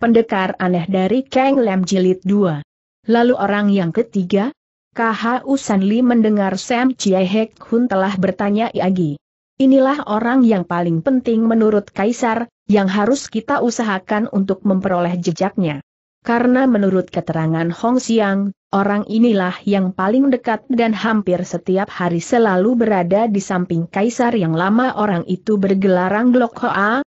Pendekar aneh dari Kang Lem Jilid 2. Lalu orang yang ketiga? KHU Sanli mendengar Sam Chie Hek Hun telah bertanya Iagi. Inilah orang yang paling penting menurut Kaisar, yang harus kita usahakan untuk memperoleh jejaknya. Karena menurut keterangan Hong Xiang, orang inilah yang paling dekat dan hampir setiap hari selalu berada di samping Kaisar yang lama orang itu bergelarang Glok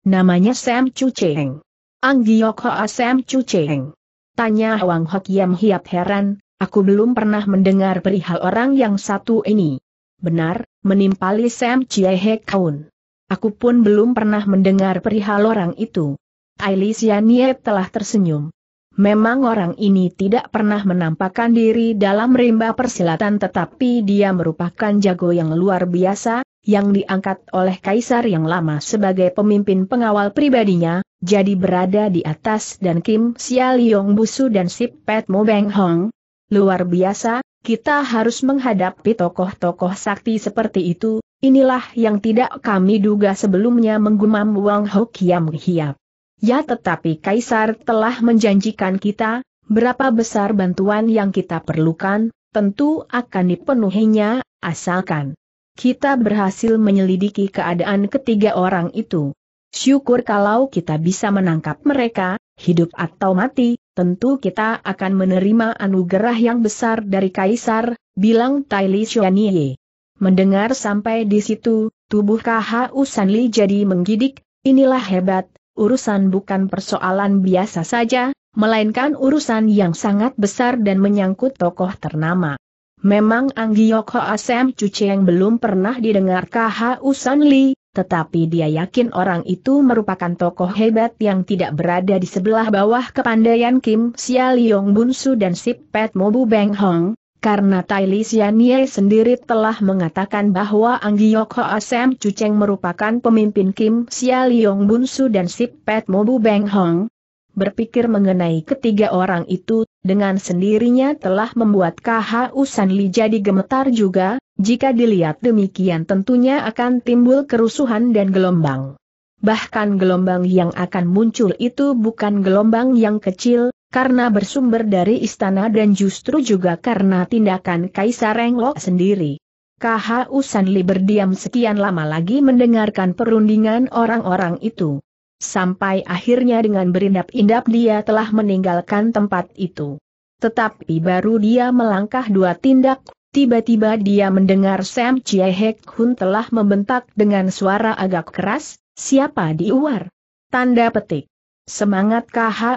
namanya Sam Chu Cheng. Anggiok Hoa Sam Chu Cheng. Tanya Wang Hok Yam Hiap heran, aku belum pernah mendengar perihal orang yang satu ini. Benar, menimpali Sam Chie He Kaun. Aku pun belum pernah mendengar perihal orang itu. Aili Sianie telah tersenyum. Memang orang ini tidak pernah menampakkan diri dalam rimba persilatan tetapi dia merupakan jago yang luar biasa, yang diangkat oleh kaisar yang lama sebagai pemimpin pengawal pribadinya, jadi berada di atas dan Kim Sia Liong Busu dan Sip Pet Mo Beng Hong. Luar biasa, kita harus menghadapi tokoh-tokoh sakti seperti itu, inilah yang tidak kami duga sebelumnya menggumam Wang Ho Kiam Hiap. Ya tetapi Kaisar telah menjanjikan kita, berapa besar bantuan yang kita perlukan, tentu akan dipenuhinya, asalkan kita berhasil menyelidiki keadaan ketiga orang itu. Syukur kalau kita bisa menangkap mereka, hidup atau mati, tentu kita akan menerima anugerah yang besar dari Kaisar, bilang Tai Li Xuanye. Mendengar sampai di situ, tubuh KHU Li jadi menggidik, inilah hebat, urusan bukan persoalan biasa saja, melainkan urusan yang sangat besar dan menyangkut tokoh ternama. Memang Yoko Asem Cuceng belum pernah didengar KH Usan Li, tetapi dia yakin orang itu merupakan tokoh hebat yang tidak berada di sebelah bawah kepandaian Kim Sia Leong Bunsu dan Sip Pet Mobu Beng Hong, karena Tai Li Xianye sendiri telah mengatakan bahwa Yoko Asem Cuceng merupakan pemimpin Kim Sia Leong Bunsu dan Sip Pet Mobu Beng Hong, berpikir mengenai ketiga orang itu, dengan sendirinya telah membuat KH Usan Li jadi gemetar juga, jika dilihat demikian tentunya akan timbul kerusuhan dan gelombang. Bahkan gelombang yang akan muncul itu bukan gelombang yang kecil, karena bersumber dari istana dan justru juga karena tindakan Kaisar Renglok sendiri. KH Usan Li berdiam sekian lama lagi mendengarkan perundingan orang-orang itu sampai akhirnya dengan berindap-indap dia telah meninggalkan tempat itu. Tetapi baru dia melangkah dua tindak, tiba-tiba dia mendengar Sam Hek Hun telah membentak dengan suara agak keras, siapa di luar? Tanda petik. Semangat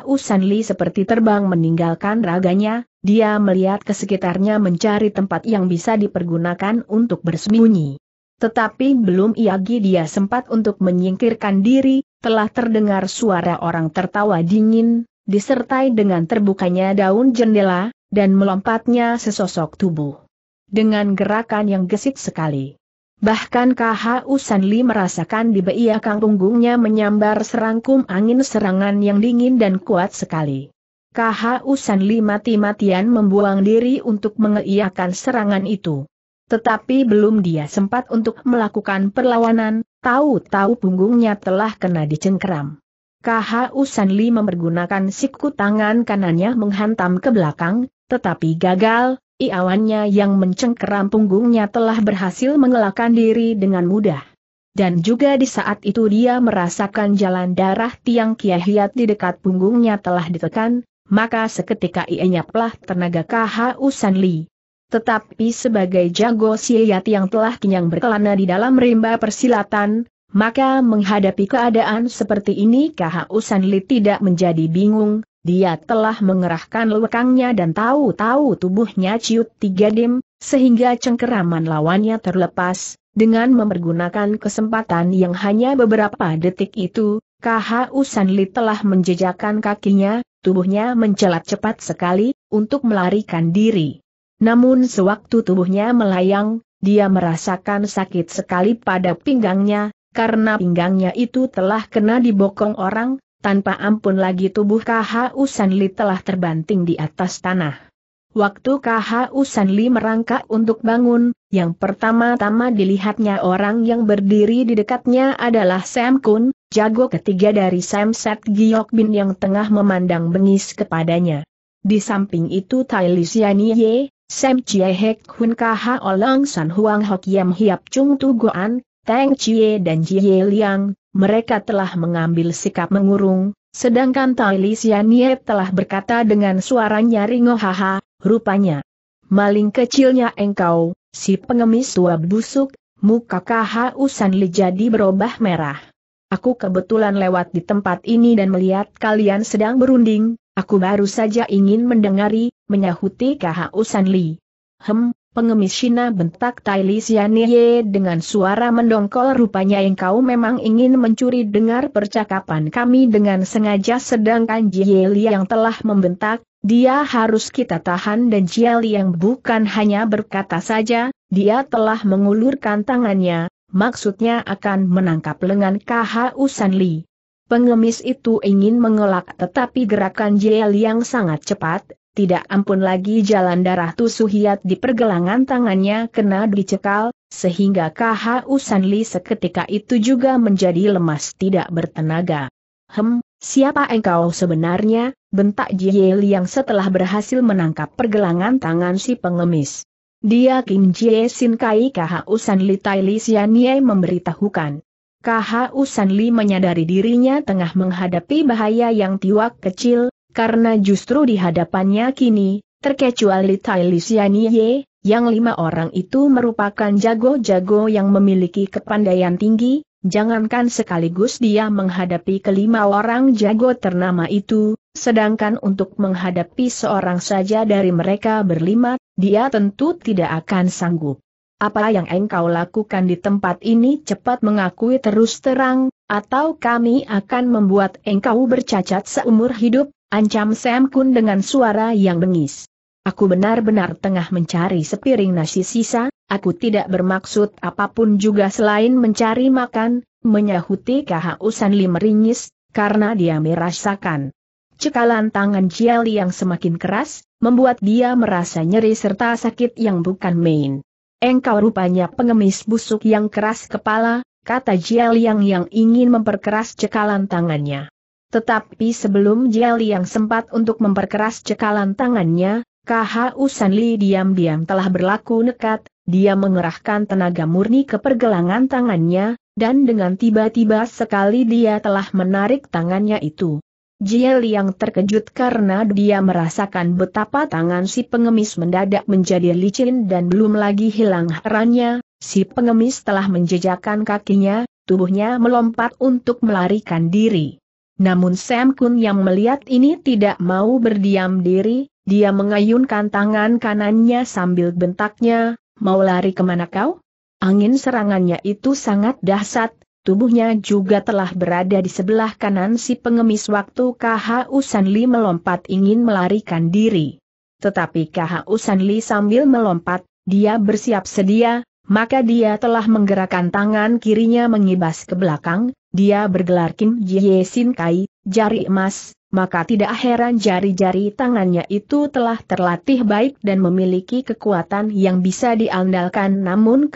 Usan Sanli seperti terbang meninggalkan raganya, dia melihat ke sekitarnya mencari tempat yang bisa dipergunakan untuk bersembunyi. Tetapi belum iagi dia sempat untuk menyingkirkan diri, telah terdengar suara orang tertawa dingin, disertai dengan terbukanya daun jendela, dan melompatnya sesosok tubuh. Dengan gerakan yang gesit sekali. Bahkan KH Usanli merasakan di beiakang punggungnya menyambar serangkum angin serangan yang dingin dan kuat sekali. KH Usanli mati-matian membuang diri untuk mengeiakan serangan itu. Tetapi belum dia sempat untuk melakukan perlawanan, Tahu-tahu punggungnya telah kena dicengkeram. KHU Sanli mempergunakan siku tangan kanannya menghantam ke belakang, tetapi gagal, iawannya yang mencengkeram punggungnya telah berhasil mengelakkan diri dengan mudah. Dan juga di saat itu dia merasakan jalan darah tiang kiahiat di dekat punggungnya telah ditekan, maka seketika ia nyaplah tenaga KHU Sanli. Tetapi sebagai jago siyat yang telah kenyang berkelana di dalam rimba persilatan, maka menghadapi keadaan seperti ini KHU Usanli tidak menjadi bingung, dia telah mengerahkan lekangnya dan tahu-tahu tubuhnya ciut tiga dim, sehingga cengkeraman lawannya terlepas, dengan mempergunakan kesempatan yang hanya beberapa detik itu, KHU Usanli telah menjejakan kakinya, tubuhnya mencelat cepat sekali, untuk melarikan diri. Namun sewaktu tubuhnya melayang, dia merasakan sakit sekali pada pinggangnya, karena pinggangnya itu telah kena dibokong orang, tanpa ampun lagi tubuh KHU Sanli telah terbanting di atas tanah. Waktu KHU Sanli merangkak untuk bangun, yang pertama-tama dilihatnya orang yang berdiri di dekatnya adalah Sam Kun, jago ketiga dari Sam Set Giok Bin yang tengah memandang bengis kepadanya. Di samping itu Tai Lisiani Ye, Sam Chie Hek Hun Kaha San Huang Hok Yam Hiap Chung Tu Goan, Tang Chie dan Jie Liang, mereka telah mengambil sikap mengurung, sedangkan Tai Li Sianie telah berkata dengan suara nyaring oh, ha. rupanya. Maling kecilnya engkau, si pengemis tua busuk, muka KHU San Li jadi berubah merah. Aku kebetulan lewat di tempat ini dan melihat kalian sedang berunding, Aku baru saja ingin mendengari, menyahuti KHU San Li. Hem, pengemis Shina bentak Tai Li Xianye dengan suara mendongkol rupanya engkau memang ingin mencuri dengar percakapan kami dengan sengaja sedangkan Jie Li yang telah membentak, dia harus kita tahan dan Jie Li yang bukan hanya berkata saja, dia telah mengulurkan tangannya, maksudnya akan menangkap lengan KHU San Li. Pengemis itu ingin mengelak tetapi gerakan Jiel yang sangat cepat, tidak ampun lagi jalan darah tusuh hiat di pergelangan tangannya kena dicekal, sehingga KH Usanli seketika itu juga menjadi lemas tidak bertenaga. Hem, siapa engkau sebenarnya, bentak Jiel yang setelah berhasil menangkap pergelangan tangan si pengemis. Dia Kim Jie Sin Kai KH Usanli Tai Li Xianye memberitahukan KHU Sanli menyadari dirinya tengah menghadapi bahaya yang tiwak kecil, karena justru di hadapannya kini, terkecuali Tai Lisianie, yang lima orang itu merupakan jago-jago yang memiliki kepandaian tinggi, jangankan sekaligus dia menghadapi kelima orang jago ternama itu, sedangkan untuk menghadapi seorang saja dari mereka berlima, dia tentu tidak akan sanggup. Apa yang engkau lakukan di tempat ini cepat mengakui terus terang, atau kami akan membuat engkau bercacat seumur hidup, ancam Sam Kun dengan suara yang bengis. Aku benar-benar tengah mencari sepiring nasi sisa, aku tidak bermaksud apapun juga selain mencari makan, menyahuti kehausan Lim meringis, karena dia merasakan. Cekalan tangan Jiali yang semakin keras, membuat dia merasa nyeri serta sakit yang bukan main. Engkau rupanya pengemis busuk yang keras kepala, kata Jia Liang yang ingin memperkeras cekalan tangannya. Tetapi sebelum Jia Liang sempat untuk memperkeras cekalan tangannya, KHU Sanli diam-diam telah berlaku nekat, dia mengerahkan tenaga murni ke pergelangan tangannya, dan dengan tiba-tiba sekali dia telah menarik tangannya itu. Jie yang terkejut karena dia merasakan betapa tangan si pengemis mendadak menjadi licin dan belum lagi hilang herannya, si pengemis telah menjejakkan kakinya, tubuhnya melompat untuk melarikan diri. Namun Sam Kun yang melihat ini tidak mau berdiam diri, dia mengayunkan tangan kanannya sambil bentaknya, mau lari kemana kau? Angin serangannya itu sangat dahsyat, Tubuhnya juga telah berada di sebelah kanan si pengemis waktu KH Usanli melompat ingin melarikan diri. Tetapi KH Usanli sambil melompat, dia bersiap sedia, maka dia telah menggerakkan tangan kirinya mengibas ke belakang, dia bergelar Kim Jie Sin Kai, jari emas, maka tidak heran jari-jari tangannya itu telah terlatih baik dan memiliki kekuatan yang bisa diandalkan namun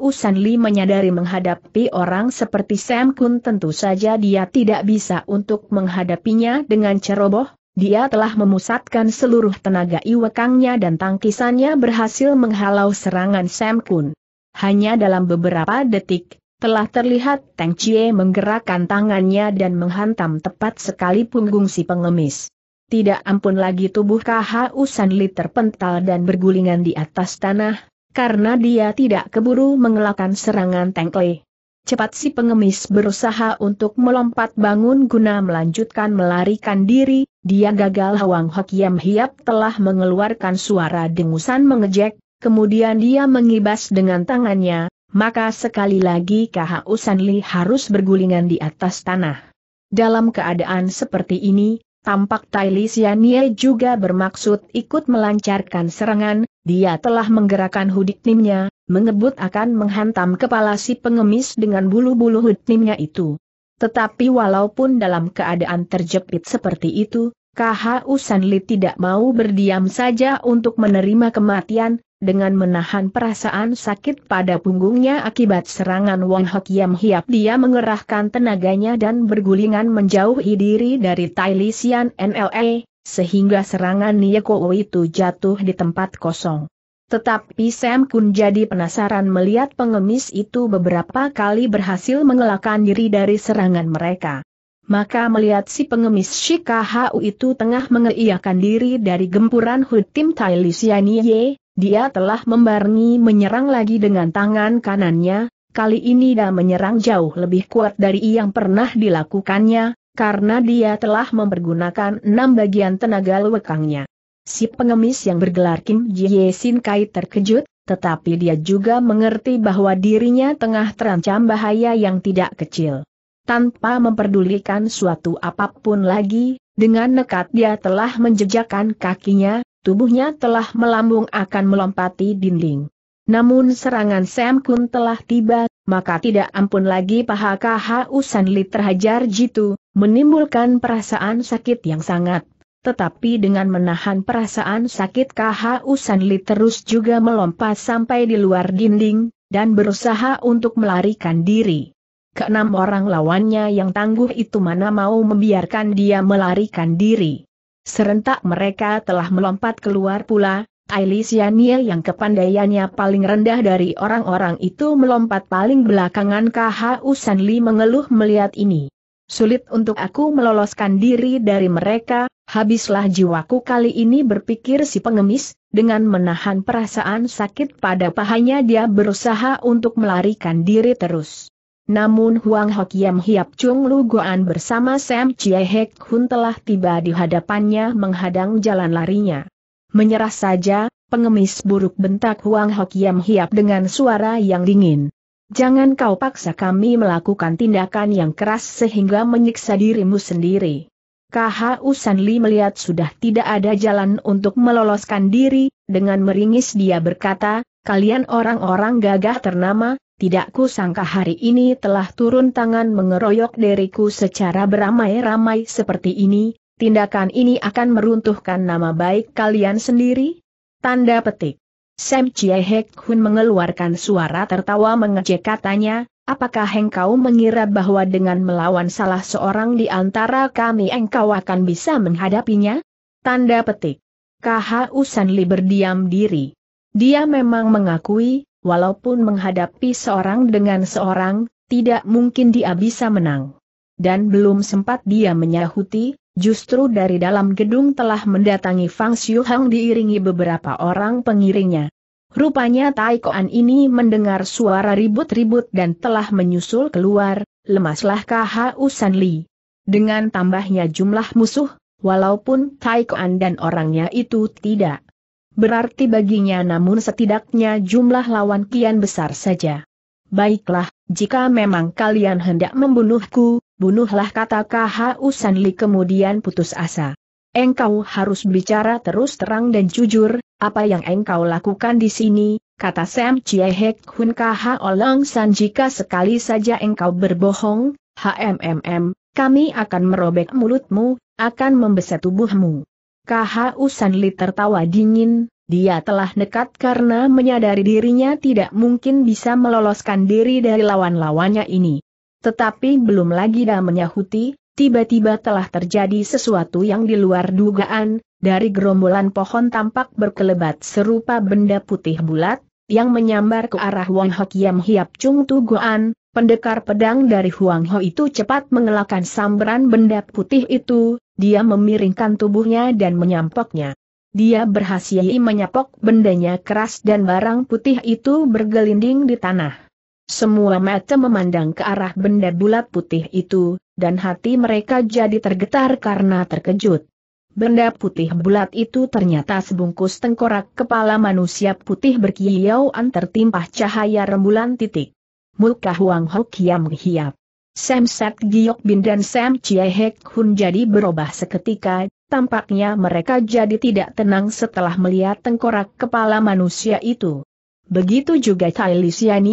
Usan Sanli menyadari menghadapi orang seperti Sam Kun tentu saja dia tidak bisa untuk menghadapinya dengan ceroboh, dia telah memusatkan seluruh tenaga iwekangnya dan tangkisannya berhasil menghalau serangan Sam Kun. Hanya dalam beberapa detik, telah terlihat Teng Chie menggerakkan tangannya dan menghantam tepat sekali punggung si pengemis. Tidak ampun lagi tubuh KHU Sanli terpental dan bergulingan di atas tanah, karena dia tidak keburu mengelakkan serangan Teng Kle. Cepat si pengemis berusaha untuk melompat bangun guna melanjutkan melarikan diri, dia gagal Hwang Hok Yam Hiap telah mengeluarkan suara dengusan mengejek, kemudian dia mengibas dengan tangannya, maka sekali lagi KH Usanli harus bergulingan di atas tanah. Dalam keadaan seperti ini, tampak Tai Li Xianye juga bermaksud ikut melancarkan serangan, dia telah menggerakkan hudiknimnya, mengebut akan menghantam kepala si pengemis dengan bulu-bulu hudiknimnya itu. Tetapi walaupun dalam keadaan terjepit seperti itu, KH Usanli tidak mau berdiam saja untuk menerima kematian, dengan menahan perasaan sakit pada punggungnya akibat serangan Wong Hok Yam Hiap dia mengerahkan tenaganya dan bergulingan menjauhi diri dari Tai Li Xian NLE, sehingga serangan Nieko itu jatuh di tempat kosong. Tetapi Sam Kun jadi penasaran melihat pengemis itu beberapa kali berhasil mengelakkan diri dari serangan mereka. Maka melihat si pengemis Shikahau itu tengah mengeiakan diri dari gempuran Hutim Tai Lisianie, dia telah membarengi menyerang lagi dengan tangan kanannya, kali ini dia menyerang jauh lebih kuat dari yang pernah dilakukannya, karena dia telah mempergunakan enam bagian tenaga lewekangnya. Si pengemis yang bergelar Kim Jie Sin Kai terkejut, tetapi dia juga mengerti bahwa dirinya tengah terancam bahaya yang tidak kecil. Tanpa memperdulikan suatu apapun lagi, dengan nekat dia telah menjejakkan kakinya, tubuhnya telah melambung akan melompati dinding. Namun serangan Sam Kun telah tiba, maka tidak ampun lagi paha KHU Sanli terhajar jitu, menimbulkan perasaan sakit yang sangat. Tetapi dengan menahan perasaan sakit KHU Sanli terus juga melompat sampai di luar dinding, dan berusaha untuk melarikan diri. Keenam orang lawannya yang tangguh itu mana mau membiarkan dia melarikan diri. Serentak mereka telah melompat keluar pula, Ailisya Niel yang kepandaiannya paling rendah dari orang-orang itu melompat paling belakangan KHU Sanli mengeluh melihat ini. Sulit untuk aku meloloskan diri dari mereka, habislah jiwaku kali ini berpikir si pengemis, dengan menahan perasaan sakit pada pahanya dia berusaha untuk melarikan diri terus. Namun Huang Hokiam Hiap Chung Lu Goan bersama Sam Chie Hek Hun telah tiba di hadapannya menghadang jalan larinya. Menyerah saja, pengemis buruk bentak Huang Hokiam Hiap dengan suara yang dingin. Jangan kau paksa kami melakukan tindakan yang keras sehingga menyiksa dirimu sendiri. KHU Usanli melihat sudah tidak ada jalan untuk meloloskan diri, dengan meringis dia berkata, kalian orang-orang gagah ternama, tidak kusangka hari ini telah turun tangan mengeroyok diriku secara beramai-ramai seperti ini, tindakan ini akan meruntuhkan nama baik kalian sendiri? Tanda petik. Sam Chie Hek Hun mengeluarkan suara tertawa mengejek katanya, apakah engkau mengira bahwa dengan melawan salah seorang di antara kami engkau akan bisa menghadapinya? Tanda petik. KH Usanli berdiam diri. Dia memang mengakui, walaupun menghadapi seorang dengan seorang, tidak mungkin dia bisa menang. Dan belum sempat dia menyahuti, justru dari dalam gedung telah mendatangi Fang Xiuhang diiringi beberapa orang pengiringnya. Rupanya Tai Koan ini mendengar suara ribut-ribut dan telah menyusul keluar, lemaslah KH Usan Li. Dengan tambahnya jumlah musuh, walaupun Tai Koan dan orangnya itu tidak berarti baginya namun setidaknya jumlah lawan kian besar saja. Baiklah, jika memang kalian hendak membunuhku, bunuhlah kata KH Usanli kemudian putus asa. Engkau harus bicara terus terang dan jujur, apa yang engkau lakukan di sini, kata Sam Chiehek Hun KH Olong San jika sekali saja engkau berbohong, HMMM, kami akan merobek mulutmu, akan membeset tubuhmu. Kaha Usanli tertawa dingin, dia telah nekat karena menyadari dirinya tidak mungkin bisa meloloskan diri dari lawan-lawannya ini. Tetapi belum lagi dah menyahuti, tiba-tiba telah terjadi sesuatu yang di luar dugaan, dari gerombolan pohon tampak berkelebat serupa benda putih bulat, yang menyambar ke arah Wang Hok Yam Hiap Chung Tu Goan, Pendekar pedang dari Huang Ho itu cepat mengelakkan sambaran benda putih itu, dia memiringkan tubuhnya dan menyampoknya. Dia berhasil menyapok bendanya keras dan barang putih itu bergelinding di tanah. Semua mata memandang ke arah benda bulat putih itu, dan hati mereka jadi tergetar karena terkejut. Benda putih bulat itu ternyata sebungkus tengkorak kepala manusia putih berkilauan tertimpa cahaya rembulan titik. Muka Huang Ho Kiam Hiap. Sam Sat Giok Bin dan Sam Chie Hek Hun jadi berubah seketika, tampaknya mereka jadi tidak tenang setelah melihat tengkorak kepala manusia itu. Begitu juga Tai Li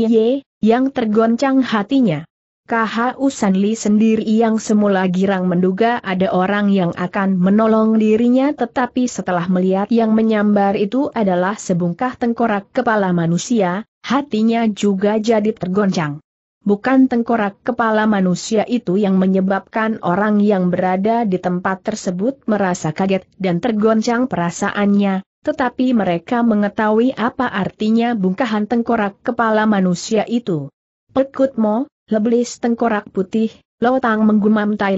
Ye, yang tergoncang hatinya. Usan Li sendiri yang semula girang menduga ada orang yang akan menolong dirinya tetapi setelah melihat yang menyambar itu adalah sebungkah tengkorak kepala manusia, Hatinya juga jadi tergoncang. Bukan tengkorak kepala manusia itu yang menyebabkan orang yang berada di tempat tersebut merasa kaget dan tergoncang perasaannya, tetapi mereka mengetahui apa artinya bungkahan tengkorak kepala manusia itu. Pekutmo, leblis tengkorak putih, Lotang menggumam Tai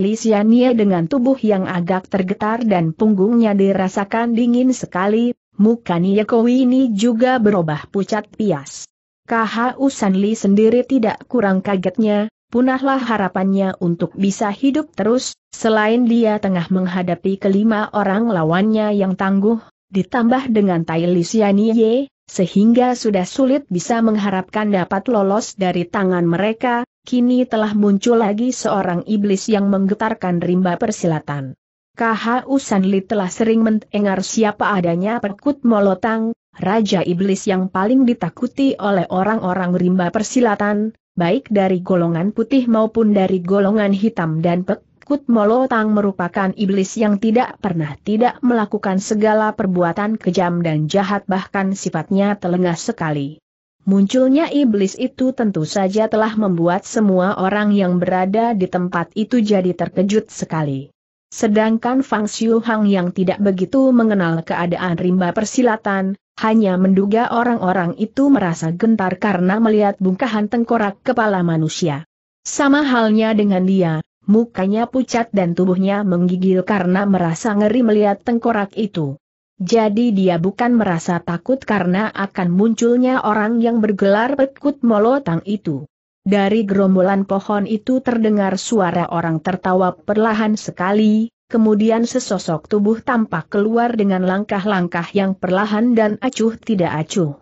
dengan tubuh yang agak tergetar dan punggungnya dirasakan dingin sekali, muka Kowi ini juga berubah pucat pias. KHU Usanli sendiri tidak kurang kagetnya, punahlah harapannya untuk bisa hidup terus, selain dia tengah menghadapi kelima orang lawannya yang tangguh, ditambah dengan Tai Lisianie, sehingga sudah sulit bisa mengharapkan dapat lolos dari tangan mereka, kini telah muncul lagi seorang iblis yang menggetarkan rimba persilatan. KHU Usanli telah sering mendengar siapa adanya perkut molotang, Raja Iblis yang paling ditakuti oleh orang-orang rimba persilatan, baik dari golongan putih maupun dari golongan hitam dan pek. Kut Molotang merupakan iblis yang tidak pernah tidak melakukan segala perbuatan kejam dan jahat bahkan sifatnya telengah sekali. Munculnya iblis itu tentu saja telah membuat semua orang yang berada di tempat itu jadi terkejut sekali. Sedangkan Fang Xiu Hang yang tidak begitu mengenal keadaan rimba persilatan, hanya menduga orang-orang itu merasa gentar karena melihat bungkahan tengkorak kepala manusia. Sama halnya dengan dia, mukanya pucat dan tubuhnya menggigil karena merasa ngeri melihat tengkorak itu. Jadi dia bukan merasa takut karena akan munculnya orang yang bergelar pekut molotang itu. Dari gerombolan pohon itu terdengar suara orang tertawa perlahan sekali, kemudian sesosok tubuh tampak keluar dengan langkah-langkah yang perlahan dan acuh tidak acuh.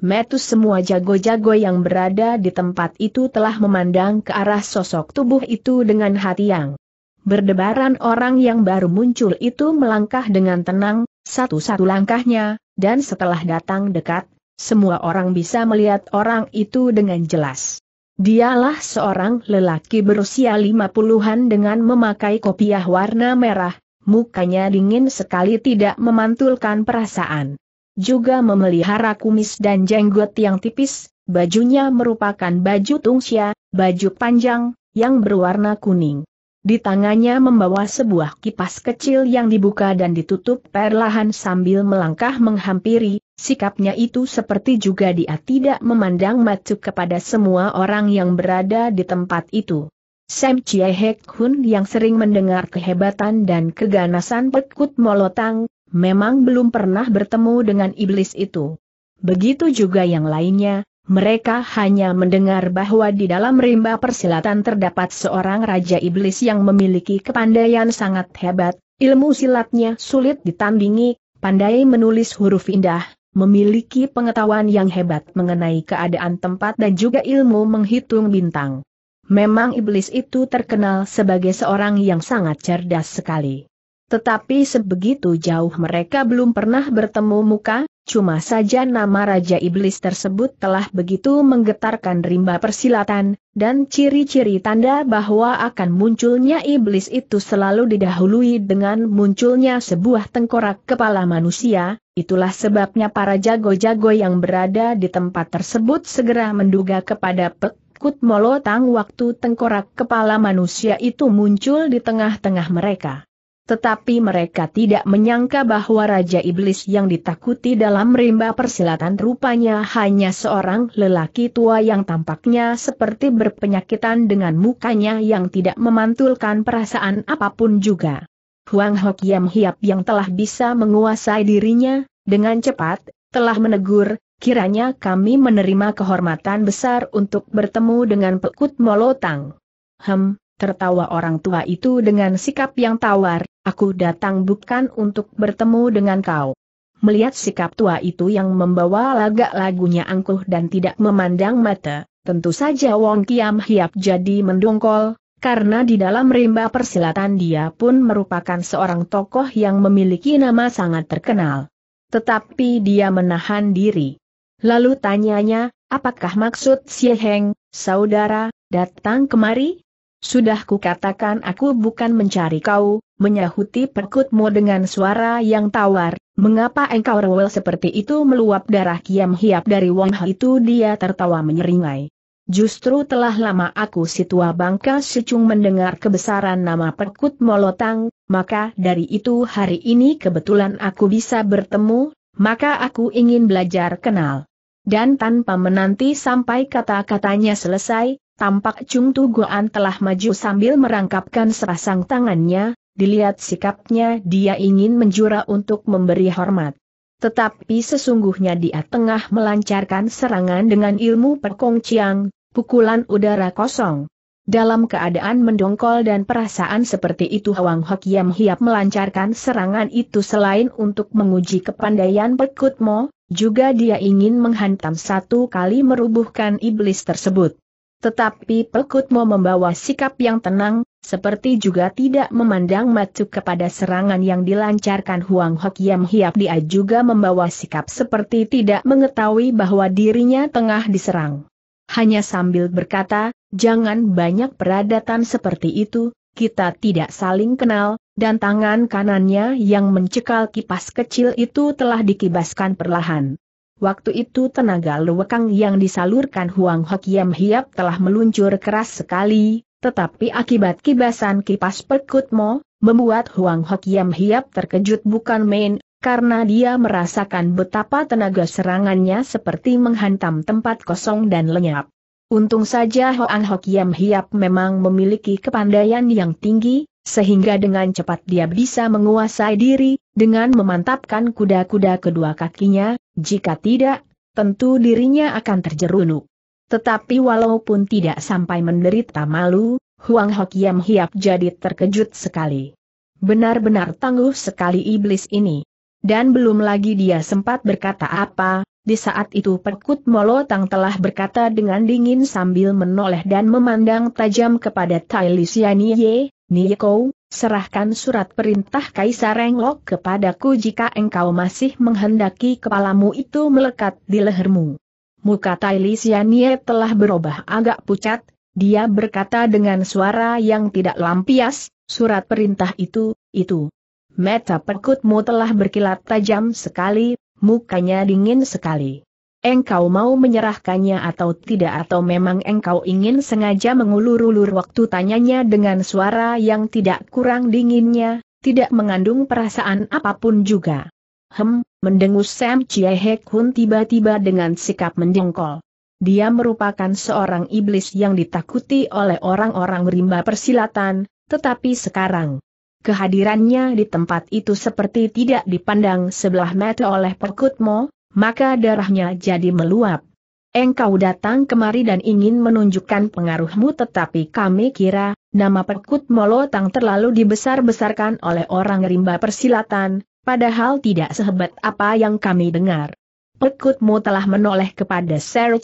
Metus semua jago-jago yang berada di tempat itu telah memandang ke arah sosok tubuh itu dengan hati yang berdebaran orang yang baru muncul itu melangkah dengan tenang, satu-satu langkahnya, dan setelah datang dekat, semua orang bisa melihat orang itu dengan jelas. Dialah seorang lelaki berusia lima puluhan dengan memakai kopiah warna merah, mukanya dingin sekali tidak memantulkan perasaan. Juga memelihara kumis dan jenggot yang tipis, bajunya merupakan baju tungsia, baju panjang, yang berwarna kuning. Di tangannya membawa sebuah kipas kecil yang dibuka dan ditutup perlahan sambil melangkah menghampiri, Sikapnya itu seperti juga dia tidak memandang mata kepada semua orang yang berada di tempat itu. Sam Chie Hek Hun yang sering mendengar kehebatan dan keganasan Pekut Molotang, memang belum pernah bertemu dengan iblis itu. Begitu juga yang lainnya, mereka hanya mendengar bahwa di dalam rimba persilatan terdapat seorang raja iblis yang memiliki kepandaian sangat hebat, ilmu silatnya sulit ditandingi, pandai menulis huruf indah, memiliki pengetahuan yang hebat mengenai keadaan tempat dan juga ilmu menghitung bintang. Memang iblis itu terkenal sebagai seorang yang sangat cerdas sekali. Tetapi sebegitu jauh mereka belum pernah bertemu muka, Cuma saja nama Raja Iblis tersebut telah begitu menggetarkan rimba persilatan, dan ciri-ciri tanda bahwa akan munculnya iblis itu selalu didahului dengan munculnya sebuah tengkorak kepala manusia, itulah sebabnya para jago-jago yang berada di tempat tersebut segera menduga kepada Pek Kut Molotang waktu tengkorak kepala manusia itu muncul di tengah-tengah mereka. Tetapi mereka tidak menyangka bahwa Raja Iblis yang ditakuti dalam rimba persilatan rupanya hanya seorang lelaki tua yang tampaknya seperti berpenyakitan dengan mukanya yang tidak memantulkan perasaan apapun juga. Huang Hok Yam Hiap yang telah bisa menguasai dirinya, dengan cepat, telah menegur, kiranya kami menerima kehormatan besar untuk bertemu dengan Pekut Molotang. Hem, Tertawa orang tua itu dengan sikap yang tawar, aku datang bukan untuk bertemu dengan kau. Melihat sikap tua itu yang membawa lagak lagunya angkuh dan tidak memandang mata, tentu saja Wong Kiam Hiap jadi mendongkol, karena di dalam rimba persilatan dia pun merupakan seorang tokoh yang memiliki nama sangat terkenal. Tetapi dia menahan diri. Lalu tanyanya, apakah maksud si Heng, saudara, datang kemari? Sudah kukatakan aku bukan mencari kau, menyahuti perkutmu dengan suara yang tawar, mengapa engkau rewel seperti itu meluap darah kiam hiap dari Wong itu dia tertawa menyeringai. Justru telah lama aku si tua bangka secung mendengar kebesaran nama perkut molotang, maka dari itu hari ini kebetulan aku bisa bertemu, maka aku ingin belajar kenal. Dan tanpa menanti sampai kata-katanya selesai, Tampak Chung Tu Goan telah maju sambil merangkapkan sepasang tangannya, dilihat sikapnya dia ingin menjura untuk memberi hormat. Tetapi sesungguhnya dia tengah melancarkan serangan dengan ilmu Perkongsiang, pukulan udara kosong. Dalam keadaan mendongkol dan perasaan seperti itu Hwang Hok Yam Hiap melancarkan serangan itu selain untuk menguji kepandaian Pekut Mo, juga dia ingin menghantam satu kali merubuhkan iblis tersebut. Tetapi Pekutmo membawa sikap yang tenang, seperti juga tidak memandang matuk kepada serangan yang dilancarkan Huang Hok Yam Hiap dia juga membawa sikap seperti tidak mengetahui bahwa dirinya tengah diserang. Hanya sambil berkata, jangan banyak peradatan seperti itu, kita tidak saling kenal, dan tangan kanannya yang mencekal kipas kecil itu telah dikibaskan perlahan. Waktu itu tenaga lewekang yang disalurkan Huang Hokiam Hiap telah meluncur keras sekali, tetapi akibat kibasan kipas perkutmo, membuat Huang Hokiam Hiap terkejut bukan main, karena dia merasakan betapa tenaga serangannya seperti menghantam tempat kosong dan lenyap. Untung saja Hoang Hokiam Hiap memang memiliki kepandaian yang tinggi, sehingga dengan cepat dia bisa menguasai diri, dengan memantapkan kuda-kuda kedua kakinya, jika tidak, tentu dirinya akan terjerunuk. Tetapi walaupun tidak sampai menderita malu, Huang Yam Hiap jadi terkejut sekali. Benar-benar tangguh sekali iblis ini. Dan belum lagi dia sempat berkata apa, di saat itu Perkut Molotang telah berkata dengan dingin sambil menoleh dan memandang tajam kepada Tai Ye. Nieko, serahkan surat perintah Kaisar Renglok kepadaku jika engkau masih menghendaki kepalamu itu melekat di lehermu. Muka Taili Sianie telah berubah agak pucat, dia berkata dengan suara yang tidak lampias, surat perintah itu, itu. Meta perkutmu telah berkilat tajam sekali, mukanya dingin sekali. Engkau mau menyerahkannya atau tidak atau memang engkau ingin sengaja mengulur-ulur waktu tanyanya dengan suara yang tidak kurang dinginnya, tidak mengandung perasaan apapun juga. Hem, mendengus Sam Chiehek Hun tiba-tiba dengan sikap mendengkol. Dia merupakan seorang iblis yang ditakuti oleh orang-orang rimba persilatan, tetapi sekarang, kehadirannya di tempat itu seperti tidak dipandang sebelah mata oleh Perkutmo, maka darahnya jadi meluap. Engkau datang kemari dan ingin menunjukkan pengaruhmu tetapi kami kira, nama Pekut Molotang terlalu dibesar-besarkan oleh orang rimba persilatan, padahal tidak sehebat apa yang kami dengar. Pekutmu telah menoleh kepada Ser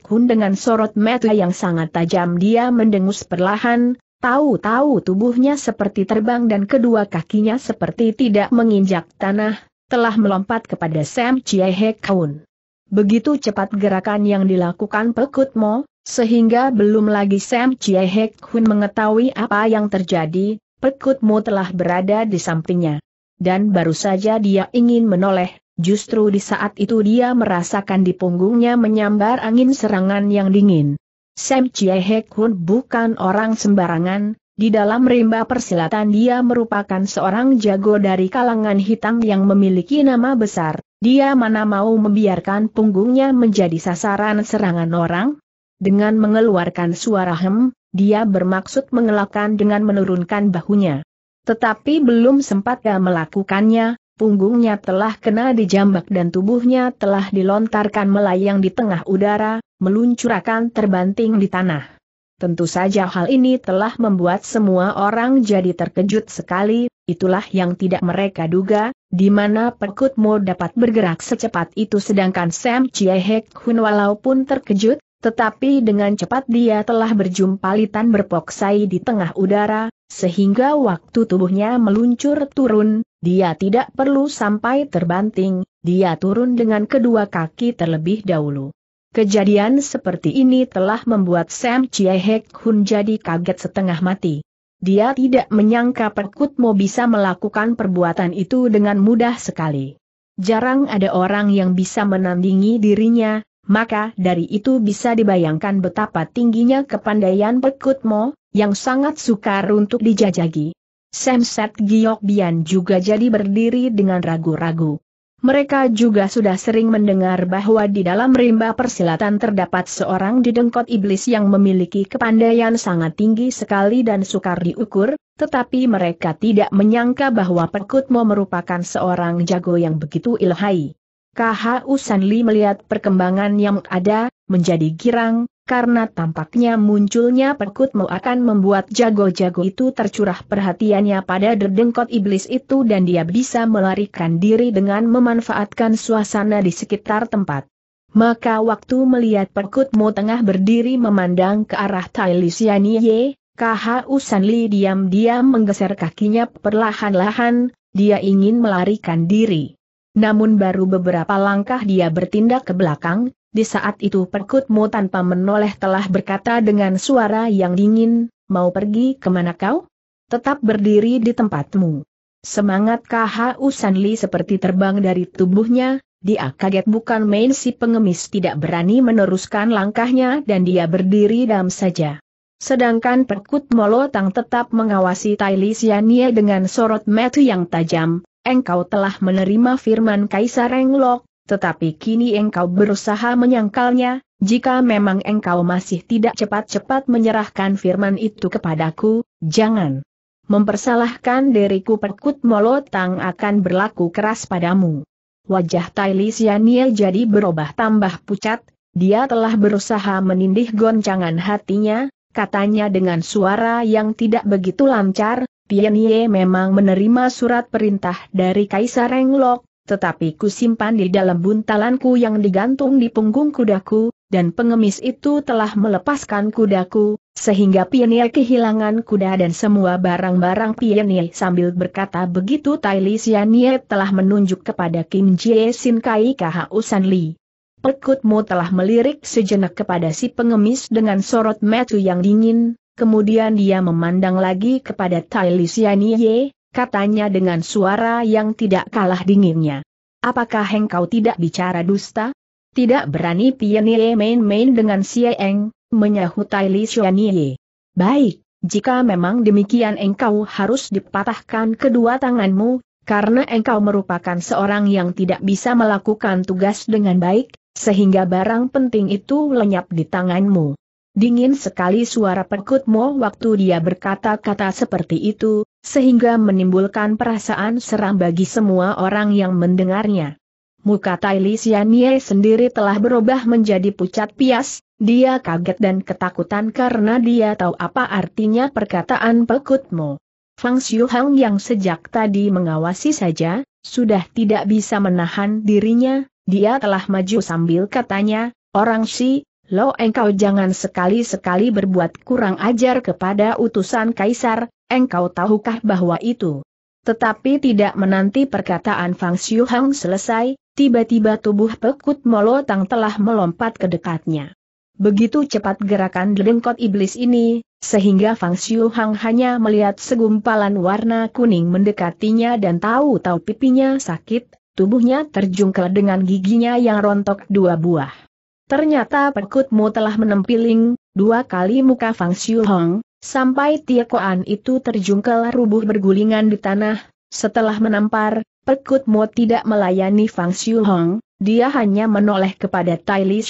Kun dengan sorot mata yang sangat tajam dia mendengus perlahan, tahu-tahu tubuhnya seperti terbang dan kedua kakinya seperti tidak menginjak tanah, telah melompat kepada Sam Chie Hek Kaun. Begitu cepat gerakan yang dilakukan Pekut Mo, sehingga belum lagi Sam Chie Hek Kaun mengetahui apa yang terjadi, Pekut Mo telah berada di sampingnya. Dan baru saja dia ingin menoleh, justru di saat itu dia merasakan di punggungnya menyambar angin serangan yang dingin. Sam Chie Hek Kaun bukan orang sembarangan, di dalam rimba persilatan dia merupakan seorang jago dari kalangan hitam yang memiliki nama besar, dia mana mau membiarkan punggungnya menjadi sasaran serangan orang? Dengan mengeluarkan suara hem, dia bermaksud mengelakkan dengan menurunkan bahunya. Tetapi belum sempat dia melakukannya, punggungnya telah kena dijambak dan tubuhnya telah dilontarkan melayang di tengah udara, meluncurkan terbanting di tanah. Tentu saja hal ini telah membuat semua orang jadi terkejut sekali, itulah yang tidak mereka duga, di mana Pekut Mo dapat bergerak secepat itu sedangkan Sam Chie Hek Hun walaupun terkejut, tetapi dengan cepat dia telah berjumpa litan berpoksai di tengah udara, sehingga waktu tubuhnya meluncur turun, dia tidak perlu sampai terbanting, dia turun dengan kedua kaki terlebih dahulu. Kejadian seperti ini telah membuat Sam Chie Hek Hun jadi kaget setengah mati. Dia tidak menyangka Perkut Mo bisa melakukan perbuatan itu dengan mudah sekali. Jarang ada orang yang bisa menandingi dirinya, maka dari itu bisa dibayangkan betapa tingginya kepandaian Perkut Mo, yang sangat sukar untuk dijajagi. Sam Set Giok Bian juga jadi berdiri dengan ragu-ragu. Mereka juga sudah sering mendengar bahwa di dalam rimba persilatan terdapat seorang didengkot iblis yang memiliki kepandaian sangat tinggi sekali dan sukar diukur, tetapi mereka tidak menyangka bahwa Pekutmo merupakan seorang jago yang begitu ilhai. KHU Sanli melihat perkembangan yang ada, menjadi girang, karena tampaknya munculnya perkut akan membuat jago-jago itu tercurah perhatiannya pada derdengkot iblis itu dan dia bisa melarikan diri dengan memanfaatkan suasana di sekitar tempat. Maka waktu melihat perkut tengah berdiri memandang ke arah Tai Lisianie, KHU Sanli diam-diam menggeser kakinya perlahan-lahan, dia ingin melarikan diri. Namun baru beberapa langkah dia bertindak ke belakang, di saat itu perkutmu tanpa menoleh telah berkata dengan suara yang dingin, mau pergi kemana kau? Tetap berdiri di tempatmu. Semangat KHU Usanli seperti terbang dari tubuhnya, dia kaget bukan main si pengemis tidak berani meneruskan langkahnya dan dia berdiri dalam saja. Sedangkan perkut molotang tetap mengawasi Taili Xianye dengan sorot mata yang tajam, engkau telah menerima firman Kaisar Englok, tetapi kini engkau berusaha menyangkalnya, jika memang engkau masih tidak cepat-cepat menyerahkan firman itu kepadaku, jangan mempersalahkan diriku perkut molotang akan berlaku keras padamu. Wajah Tailis jadi berubah tambah pucat, dia telah berusaha menindih goncangan hatinya, katanya dengan suara yang tidak begitu lancar, Pianye memang menerima surat perintah dari Kaisar Renglok, tetapi ku simpan di dalam buntalanku yang digantung di punggung kudaku, dan pengemis itu telah melepaskan kudaku, sehingga Pienil kehilangan kuda dan semua barang-barang Pienil sambil berkata begitu Tai Li Xianye telah menunjuk kepada Kim Jie Sin Kai Kha Usan Li. Pekutmu telah melirik sejenak kepada si pengemis dengan sorot metu yang dingin, kemudian dia memandang lagi kepada Tai Li Xianye, katanya dengan suara yang tidak kalah dinginnya. Apakah engkau tidak bicara dusta? Tidak berani Pianie main-main dengan Sieng, menyahut Tai Li Xuanye. Baik, jika memang demikian engkau harus dipatahkan kedua tanganmu, karena engkau merupakan seorang yang tidak bisa melakukan tugas dengan baik, sehingga barang penting itu lenyap di tanganmu. Dingin sekali suara perkut Mo waktu dia berkata-kata seperti itu, sehingga menimbulkan perasaan seram bagi semua orang yang mendengarnya. Muka Tai Li Xianye sendiri telah berubah menjadi pucat pias, dia kaget dan ketakutan karena dia tahu apa artinya perkataan perkut Mo. Fang Hang yang sejak tadi mengawasi saja, sudah tidak bisa menahan dirinya, dia telah maju sambil katanya, orang si, Lo engkau jangan sekali-sekali berbuat kurang ajar kepada utusan kaisar, engkau tahukah bahwa itu? Tetapi tidak menanti perkataan Fang Xiuhang selesai, tiba-tiba tubuh pekut Molotang telah melompat ke dekatnya. Begitu cepat gerakan dengkot iblis ini, sehingga Fang Xiuhang hanya melihat segumpalan warna kuning mendekatinya dan tahu-tahu pipinya sakit, tubuhnya terjungkel dengan giginya yang rontok dua buah. Ternyata perkutmu telah menempiling, dua kali muka Fang Xiu Hong, sampai Tiekoan itu terjungkel rubuh bergulingan di tanah, setelah menampar, Perkut tidak melayani Fang Xiu Hong, dia hanya menoleh kepada Tai Li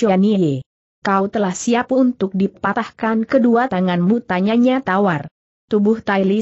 Kau telah siap untuk dipatahkan kedua tanganmu tanyanya tawar. Tubuh Tai Li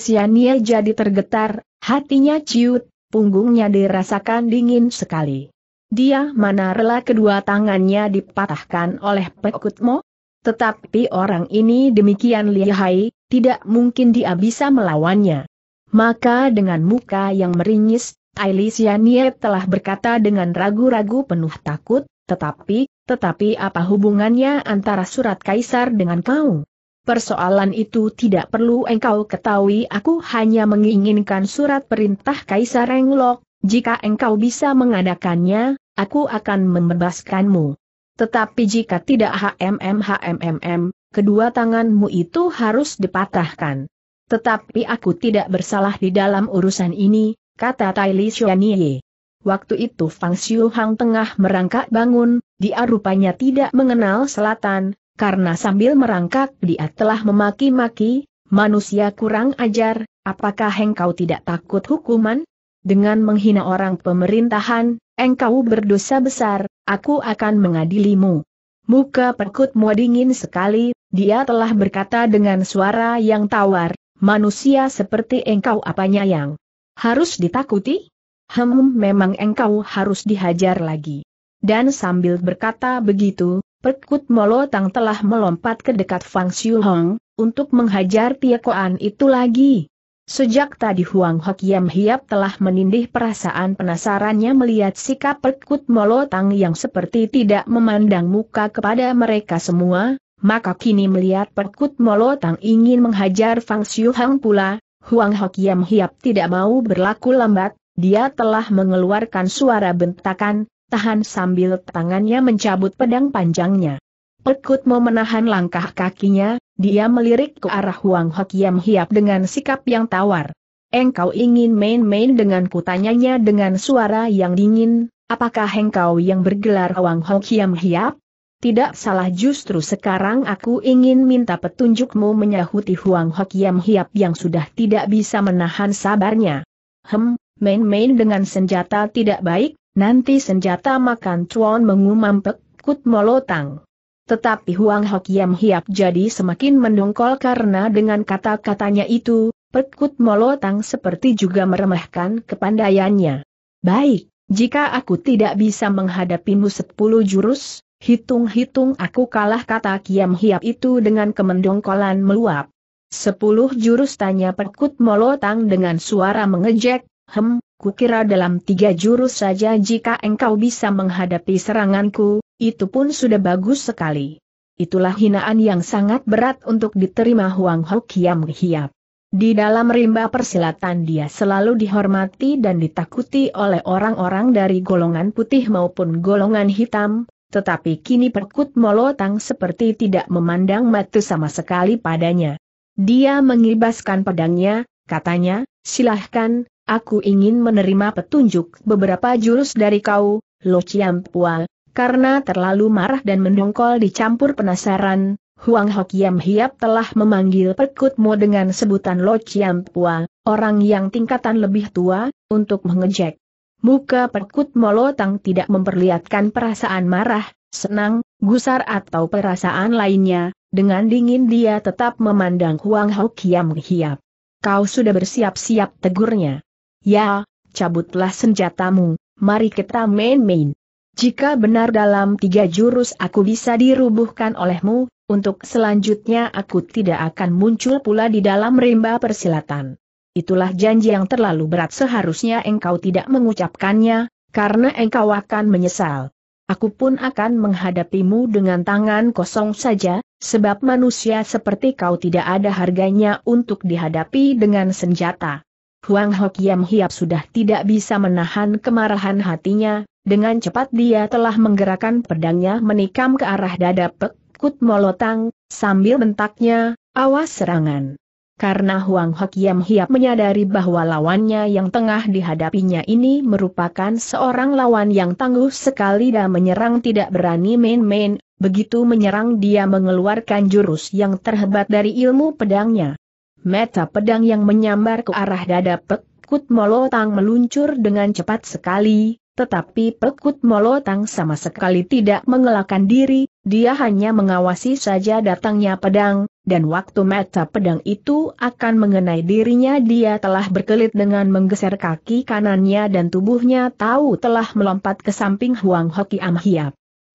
jadi tergetar, hatinya ciut, punggungnya dirasakan dingin sekali. Dia mana rela kedua tangannya dipatahkan oleh Pekutmo? Tetapi orang ini demikian lihai, tidak mungkin dia bisa melawannya. Maka dengan muka yang meringis, Alicia Nye telah berkata dengan ragu-ragu penuh takut, tetapi, tetapi apa hubungannya antara surat kaisar dengan kau? Persoalan itu tidak perlu engkau ketahui aku hanya menginginkan surat perintah Kaisar Englok. Jika engkau bisa mengadakannya, aku akan membebaskanmu. Tetapi jika tidak HMMHMMM, kedua tanganmu itu harus dipatahkan. Tetapi aku tidak bersalah di dalam urusan ini, kata Tai Li Xuanyi. Waktu itu Fang Xiu Hang tengah merangkak bangun, dia rupanya tidak mengenal selatan, karena sambil merangkak dia telah memaki-maki, manusia kurang ajar, apakah engkau tidak takut hukuman? dengan menghina orang pemerintahan, engkau berdosa besar, aku akan mengadilimu. Muka mua dingin sekali, dia telah berkata dengan suara yang tawar, manusia seperti engkau apanya yang harus ditakuti? Hem, memang engkau harus dihajar lagi. Dan sambil berkata begitu, Perkut Molotang telah melompat ke dekat Fang Xiu Hong, untuk menghajar Tiekoan itu lagi. Sejak tadi Huang Yam Hiap telah menindih perasaan penasarannya melihat sikap perkut molotang yang seperti tidak memandang muka kepada mereka semua, maka kini melihat perkut molotang ingin menghajar Fang Xiu Hang pula, Huang Yam Hiap tidak mau berlaku lambat, dia telah mengeluarkan suara bentakan, tahan sambil tangannya mencabut pedang panjangnya. Perkut mau menahan langkah kakinya, dia melirik ke arah Huang Hokiam Hiap dengan sikap yang tawar. Engkau ingin main-main dengan kutanyanya dengan suara yang dingin, apakah engkau yang bergelar Huang Hokiam Hiap? Tidak salah justru sekarang aku ingin minta petunjukmu menyahuti Huang Hokiam Hiap yang sudah tidak bisa menahan sabarnya. Hem, main-main dengan senjata tidak baik, nanti senjata makan cuan mengumam Kut molotang. Tetapi Huang Hok Yam Hiap jadi semakin mendongkol karena dengan kata-katanya itu, Pekut Molotang seperti juga meremehkan kepandaiannya. Baik, jika aku tidak bisa menghadapimu sepuluh jurus, hitung-hitung aku kalah kata Kiam Hiap itu dengan kemendongkolan meluap. Sepuluh jurus tanya Pekut Molotang dengan suara mengejek, hem, kukira dalam tiga jurus saja jika engkau bisa menghadapi seranganku, itu pun sudah bagus sekali. Itulah hinaan yang sangat berat untuk diterima Huang Ho Kiam Hiap. Di dalam rimba persilatan dia selalu dihormati dan ditakuti oleh orang-orang dari golongan putih maupun golongan hitam, tetapi kini perkut molotang seperti tidak memandang mata sama sekali padanya. Dia mengibaskan pedangnya, katanya, silahkan, aku ingin menerima petunjuk beberapa jurus dari kau, Lo Chiam Pual, karena terlalu marah dan mendongkol dicampur penasaran, Huang Hokiam Hiap telah memanggil Perkutmo dengan sebutan Lo Chiam Pua, orang yang tingkatan lebih tua, untuk mengejek. Muka Perkut Tang tidak memperlihatkan perasaan marah, senang, gusar atau perasaan lainnya, dengan dingin dia tetap memandang Huang Hokiam Hiap. Kau sudah bersiap-siap tegurnya. Ya, cabutlah senjatamu, mari kita main-main. Jika benar dalam tiga jurus aku bisa dirubuhkan olehmu, untuk selanjutnya aku tidak akan muncul pula di dalam rimba persilatan. Itulah janji yang terlalu berat seharusnya engkau tidak mengucapkannya, karena engkau akan menyesal. Aku pun akan menghadapimu dengan tangan kosong saja, sebab manusia seperti kau tidak ada harganya untuk dihadapi dengan senjata. Huang Hokiam Hiap sudah tidak bisa menahan kemarahan hatinya, dengan cepat dia telah menggerakkan pedangnya menikam ke arah dada Pekut Molotang, sambil bentaknya, awas serangan. Karena Huang Hok Yam Hiap menyadari bahwa lawannya yang tengah dihadapinya ini merupakan seorang lawan yang tangguh sekali dan menyerang tidak berani main-main, begitu menyerang dia mengeluarkan jurus yang terhebat dari ilmu pedangnya. Meta pedang yang menyambar ke arah dada Pekut Molotang meluncur dengan cepat sekali, tetapi Pekut Molotang sama sekali tidak mengelakkan diri, dia hanya mengawasi saja datangnya pedang, dan waktu mata pedang itu akan mengenai dirinya dia telah berkelit dengan menggeser kaki kanannya dan tubuhnya tahu telah melompat ke samping Huang Hoki Am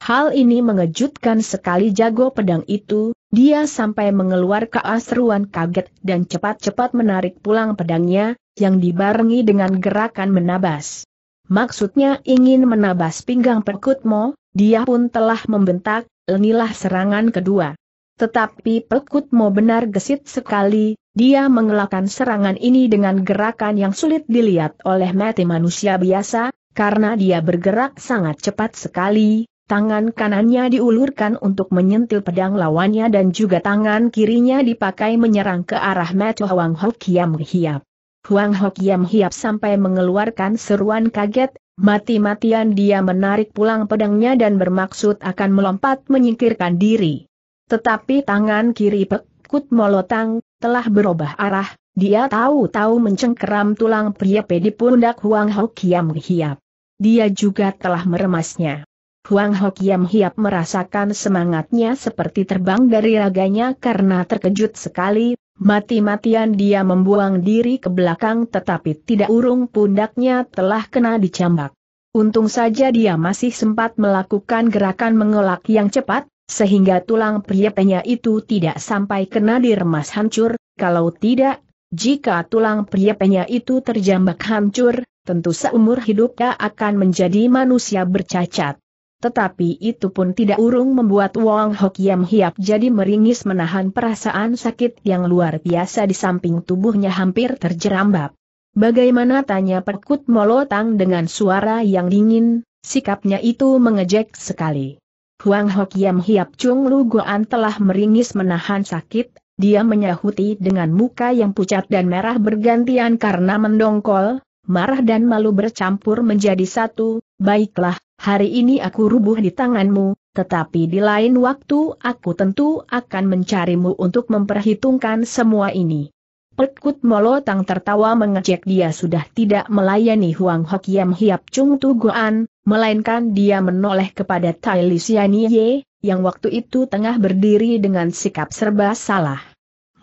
Hal ini mengejutkan sekali jago pedang itu, dia sampai mengeluarkan seruan kaget dan cepat-cepat menarik pulang pedangnya, yang dibarengi dengan gerakan menabas maksudnya ingin menabas pinggang Perkutmo, dia pun telah membentak, lenilah serangan kedua. Tetapi Perkutmo benar gesit sekali, dia mengelakkan serangan ini dengan gerakan yang sulit dilihat oleh mati manusia biasa, karena dia bergerak sangat cepat sekali, tangan kanannya diulurkan untuk menyentil pedang lawannya dan juga tangan kirinya dipakai menyerang ke arah mati Hwang Ho Kiam Hiap. Huang Hokiam hiap sampai mengeluarkan seruan kaget, mati-matian dia menarik pulang pedangnya dan bermaksud akan melompat menyingkirkan diri. Tetapi tangan kiri Pekut Molotang telah berubah arah, dia tahu-tahu mencengkeram tulang pria pedi pundak Huang Hokiam hiap. Dia juga telah meremasnya. Huang Hokiam Hiap merasakan semangatnya seperti terbang dari raganya karena terkejut sekali, Mati-matian dia membuang diri ke belakang tetapi tidak urung pundaknya telah kena dicambak. Untung saja dia masih sempat melakukan gerakan mengelak yang cepat, sehingga tulang prietnya itu tidak sampai kena diremas hancur, kalau tidak, jika tulang prietnya itu terjambak hancur, tentu seumur hidupnya akan menjadi manusia bercacat. Tetapi itu pun tidak urung membuat Wong Hok Yam Hiap jadi meringis menahan perasaan sakit yang luar biasa di samping tubuhnya hampir terjerambab. Bagaimana tanya Perkut Molotang dengan suara yang dingin, sikapnya itu mengejek sekali. Huang Hok Yam Hiap Chung Lu Goan telah meringis menahan sakit, dia menyahuti dengan muka yang pucat dan merah bergantian karena mendongkol, marah dan malu bercampur menjadi satu, baiklah, hari ini aku rubuh di tanganmu, tetapi di lain waktu aku tentu akan mencarimu untuk memperhitungkan semua ini. Pekut Tang tertawa mengecek dia sudah tidak melayani Huang Hokiam Hiap Chung Tuguan, melainkan dia menoleh kepada Tai Lisiani Ye, yang waktu itu tengah berdiri dengan sikap serba salah.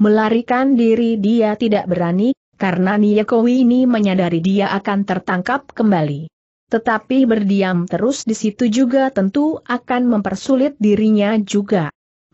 Melarikan diri dia tidak berani, karena Niyakowi ini menyadari dia akan tertangkap kembali. Tetapi berdiam terus di situ juga tentu akan mempersulit dirinya juga.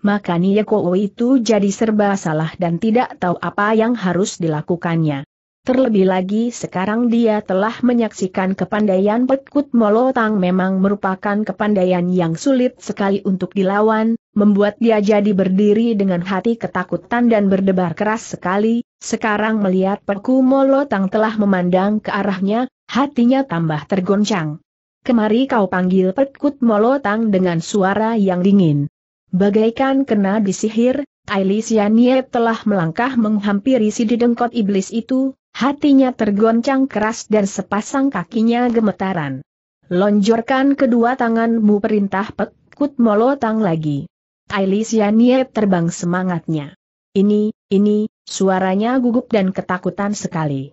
Maka Niyeko itu jadi serba salah dan tidak tahu apa yang harus dilakukannya. Terlebih lagi sekarang dia telah menyaksikan kepandaian Pekut Molotang memang merupakan kepandaian yang sulit sekali untuk dilawan, membuat dia jadi berdiri dengan hati ketakutan dan berdebar keras sekali, sekarang melihat Peku tang telah memandang ke arahnya, hatinya tambah tergoncang. Kemari kau panggil Perkut Molotang dengan suara yang dingin. Bagaikan kena disihir, Ailis Niet telah melangkah menghampiri si didengkot iblis itu, hatinya tergoncang keras dan sepasang kakinya gemetaran. Lonjorkan kedua tanganmu perintah Perkut Molotang lagi. Ailis Niet terbang semangatnya. Ini, ini, suaranya gugup dan ketakutan sekali.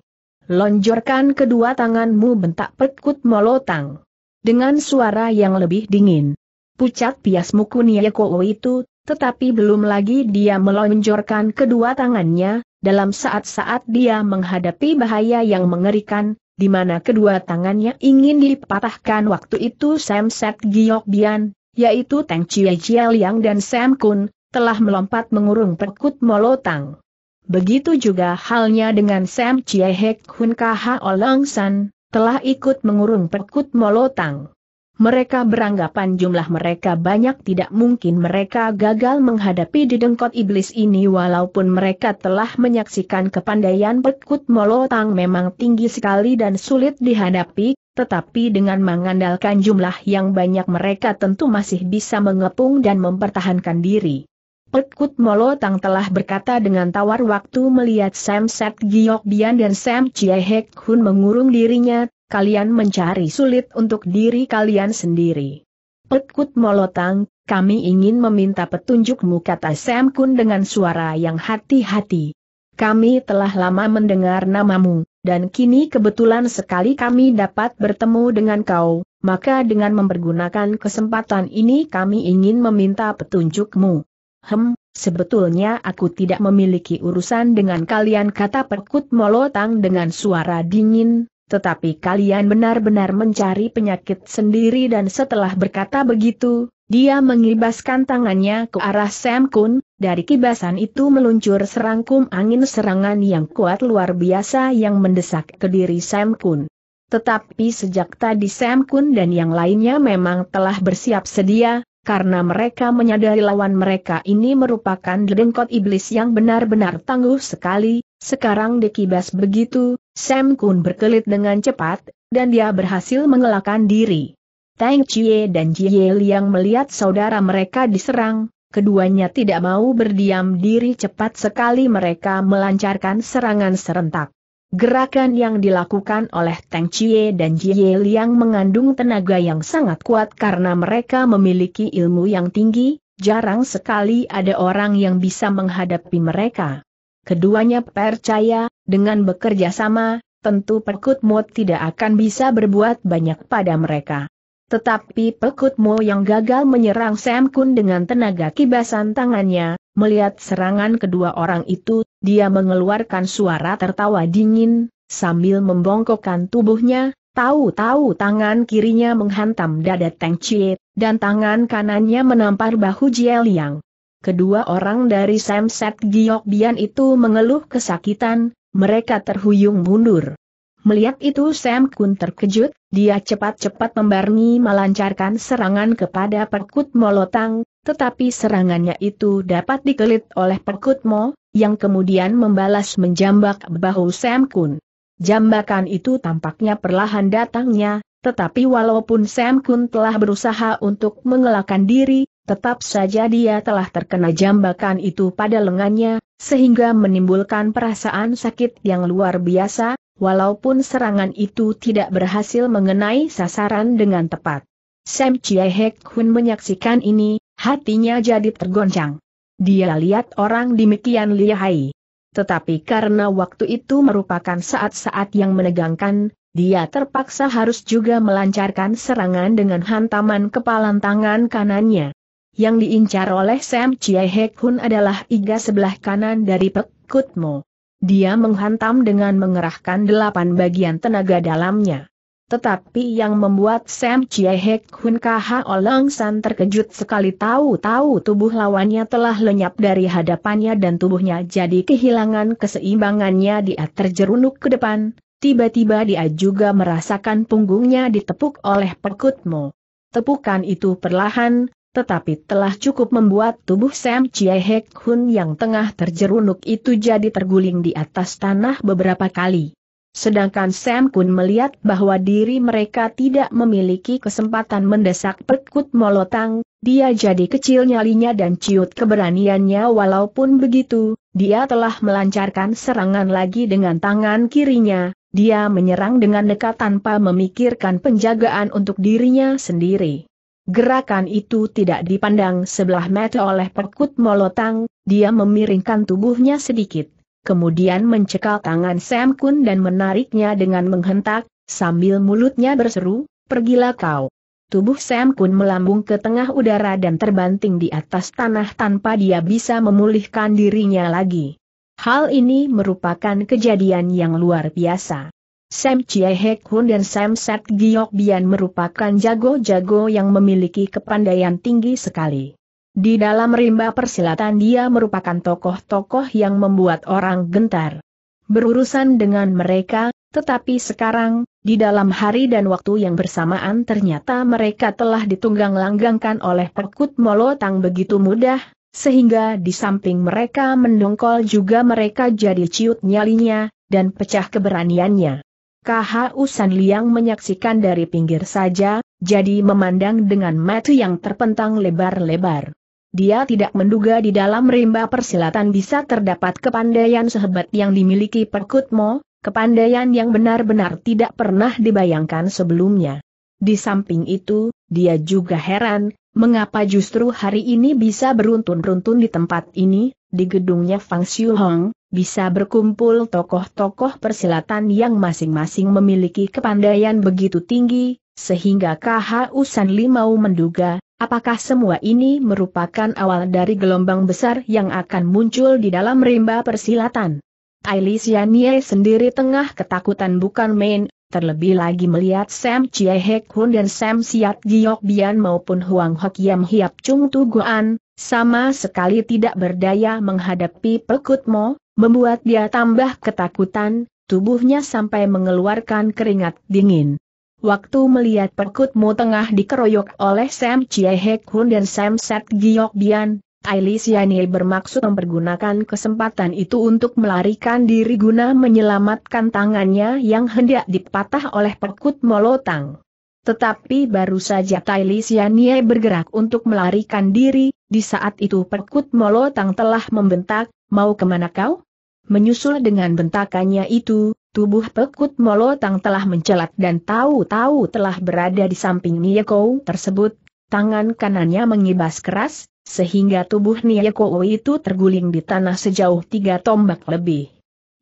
Lonjorkan kedua tanganmu bentak perkut Molotang. Dengan suara yang lebih dingin. Pucat pias muku Kunieko itu, tetapi belum lagi dia melonjorkan kedua tangannya, dalam saat-saat dia menghadapi bahaya yang mengerikan, di mana kedua tangannya ingin dipatahkan waktu itu Sam Set Giok Bian, yaitu Teng Chie Chie Liang dan Sam Kun, telah melompat mengurung perkut molotang. Begitu juga halnya dengan Sam Chiehek Hun Kaha Olong San, telah ikut mengurung perkut molotang. Mereka beranggapan jumlah mereka banyak tidak mungkin mereka gagal menghadapi didengkot iblis ini walaupun mereka telah menyaksikan kepandaian perkut molotang memang tinggi sekali dan sulit dihadapi, tetapi dengan mengandalkan jumlah yang banyak mereka tentu masih bisa mengepung dan mempertahankan diri. Pekut Molotang telah berkata dengan tawar waktu melihat Sam Set Giok Bian dan Sam Chie Hek Hun mengurung dirinya, kalian mencari sulit untuk diri kalian sendiri. Pekut Molotang, kami ingin meminta petunjukmu kata Sam Kun dengan suara yang hati-hati. Kami telah lama mendengar namamu, dan kini kebetulan sekali kami dapat bertemu dengan kau, maka dengan mempergunakan kesempatan ini kami ingin meminta petunjukmu. Hem, sebetulnya aku tidak memiliki urusan dengan kalian kata perkut molotang dengan suara dingin, tetapi kalian benar-benar mencari penyakit sendiri dan setelah berkata begitu, dia mengibaskan tangannya ke arah Sam Kun, dari kibasan itu meluncur serangkum angin serangan yang kuat luar biasa yang mendesak ke diri Sam Kun. Tetapi sejak tadi Sam Kun dan yang lainnya memang telah bersiap sedia, karena mereka menyadari lawan mereka ini merupakan dedengkot iblis yang benar-benar tangguh sekali, sekarang dikibas begitu, Sam Kun berkelit dengan cepat, dan dia berhasil mengelakkan diri. Tang Chie dan Jie yang melihat saudara mereka diserang, keduanya tidak mau berdiam diri cepat sekali mereka melancarkan serangan serentak. Gerakan yang dilakukan oleh Teng Chie dan Jie Liang mengandung tenaga yang sangat kuat karena mereka memiliki ilmu yang tinggi, jarang sekali ada orang yang bisa menghadapi mereka. Keduanya percaya, dengan bekerja sama, tentu Pekut Mo tidak akan bisa berbuat banyak pada mereka. Tetapi Pekut Mo yang gagal menyerang Sam Kun dengan tenaga kibasan tangannya, melihat serangan kedua orang itu dia mengeluarkan suara tertawa dingin, sambil membongkokkan tubuhnya, tahu-tahu tangan kirinya menghantam dada Teng Chie, dan tangan kanannya menampar bahu Jie Liang. Kedua orang dari Samset Giok Bian itu mengeluh kesakitan, mereka terhuyung mundur. Melihat itu Sam Kun terkejut, dia cepat-cepat membarmi melancarkan serangan kepada Perkut Molotang, tetapi serangannya itu dapat dikelit oleh Perkut Mo, yang kemudian membalas menjambak bahu Sam Kun. Jambakan itu tampaknya perlahan datangnya, tetapi walaupun Sam Kun telah berusaha untuk mengelakkan diri, tetap saja dia telah terkena jambakan itu pada lengannya, sehingga menimbulkan perasaan sakit yang luar biasa, walaupun serangan itu tidak berhasil mengenai sasaran dengan tepat. Sam Chiehek Hek menyaksikan ini, hatinya jadi tergoncang. Dia lihat orang demikian lihai. Tetapi karena waktu itu merupakan saat-saat yang menegangkan, dia terpaksa harus juga melancarkan serangan dengan hantaman kepalan tangan kanannya. Yang diincar oleh Sam Chie Hek Hun adalah iga sebelah kanan dari Pek Kutmo. Dia menghantam dengan mengerahkan delapan bagian tenaga dalamnya. Tetapi yang membuat Sam Chie Hek Hun Kaha Oleng San terkejut sekali tahu-tahu tubuh lawannya telah lenyap dari hadapannya dan tubuhnya jadi kehilangan keseimbangannya dia terjerunuk ke depan, tiba-tiba dia juga merasakan punggungnya ditepuk oleh perkutmo. Tepukan itu perlahan, tetapi telah cukup membuat tubuh Sam Chie Hek Hun yang tengah terjerunuk itu jadi terguling di atas tanah beberapa kali. Sedangkan Sam Kun melihat bahwa diri mereka tidak memiliki kesempatan mendesak Perkut Molotang, dia jadi kecil nyalinya dan ciut keberaniannya walaupun begitu, dia telah melancarkan serangan lagi dengan tangan kirinya, dia menyerang dengan dekat tanpa memikirkan penjagaan untuk dirinya sendiri. Gerakan itu tidak dipandang sebelah mata oleh Perkut Molotang, dia memiringkan tubuhnya sedikit kemudian mencekal tangan Sam Kun dan menariknya dengan menghentak, sambil mulutnya berseru, pergilah kau. Tubuh Sam Kun melambung ke tengah udara dan terbanting di atas tanah tanpa dia bisa memulihkan dirinya lagi. Hal ini merupakan kejadian yang luar biasa. Sam Chie Hek Hun dan Sam Set Giok Bian merupakan jago-jago yang memiliki kepandaian tinggi sekali. Di dalam rimba persilatan dia merupakan tokoh-tokoh yang membuat orang gentar. Berurusan dengan mereka, tetapi sekarang, di dalam hari dan waktu yang bersamaan ternyata mereka telah ditunggang-langgangkan oleh perkut molotang begitu mudah, sehingga di samping mereka mendongkol juga mereka jadi ciut nyalinya, dan pecah keberaniannya. K.H. usan Liang menyaksikan dari pinggir saja, jadi memandang dengan mata yang terpentang lebar-lebar. Dia tidak menduga di dalam rimba persilatan bisa terdapat kepandaian sehebat yang dimiliki Perkutmo, kepandaian yang benar-benar tidak pernah dibayangkan sebelumnya. Di samping itu, dia juga heran, mengapa justru hari ini bisa beruntun-runtun di tempat ini, di gedungnya Fang Xiu Hong, bisa berkumpul tokoh-tokoh persilatan yang masing-masing memiliki kepandaian begitu tinggi, sehingga KHU Sanli mau menduga, Apakah semua ini merupakan awal dari gelombang besar yang akan muncul di dalam rimba persilatan? Ailisya sendiri tengah ketakutan bukan main, terlebih lagi melihat Sam Chie Hek Hun dan Sam Siat Giok Bian maupun Huang Hok Yam Hiap Chung Tuguan, sama sekali tidak berdaya menghadapi Mo, membuat dia tambah ketakutan, tubuhnya sampai mengeluarkan keringat dingin. Waktu melihat perkutmu tengah dikeroyok oleh Sam Chie Hek Hun dan Sam Sat Giok Bian, Ailis Yani bermaksud mempergunakan kesempatan itu untuk melarikan diri guna menyelamatkan tangannya yang hendak dipatah oleh perkut molotang. Tetapi baru saja Tailis Yani bergerak untuk melarikan diri, di saat itu perkut molotang telah membentak, mau kemana kau? Menyusul dengan bentakannya itu, Tubuh Pekut Molotang telah mencelat dan tahu-tahu telah berada di samping Niyeko tersebut, tangan kanannya mengibas keras, sehingga tubuh Niyeko itu terguling di tanah sejauh tiga tombak lebih.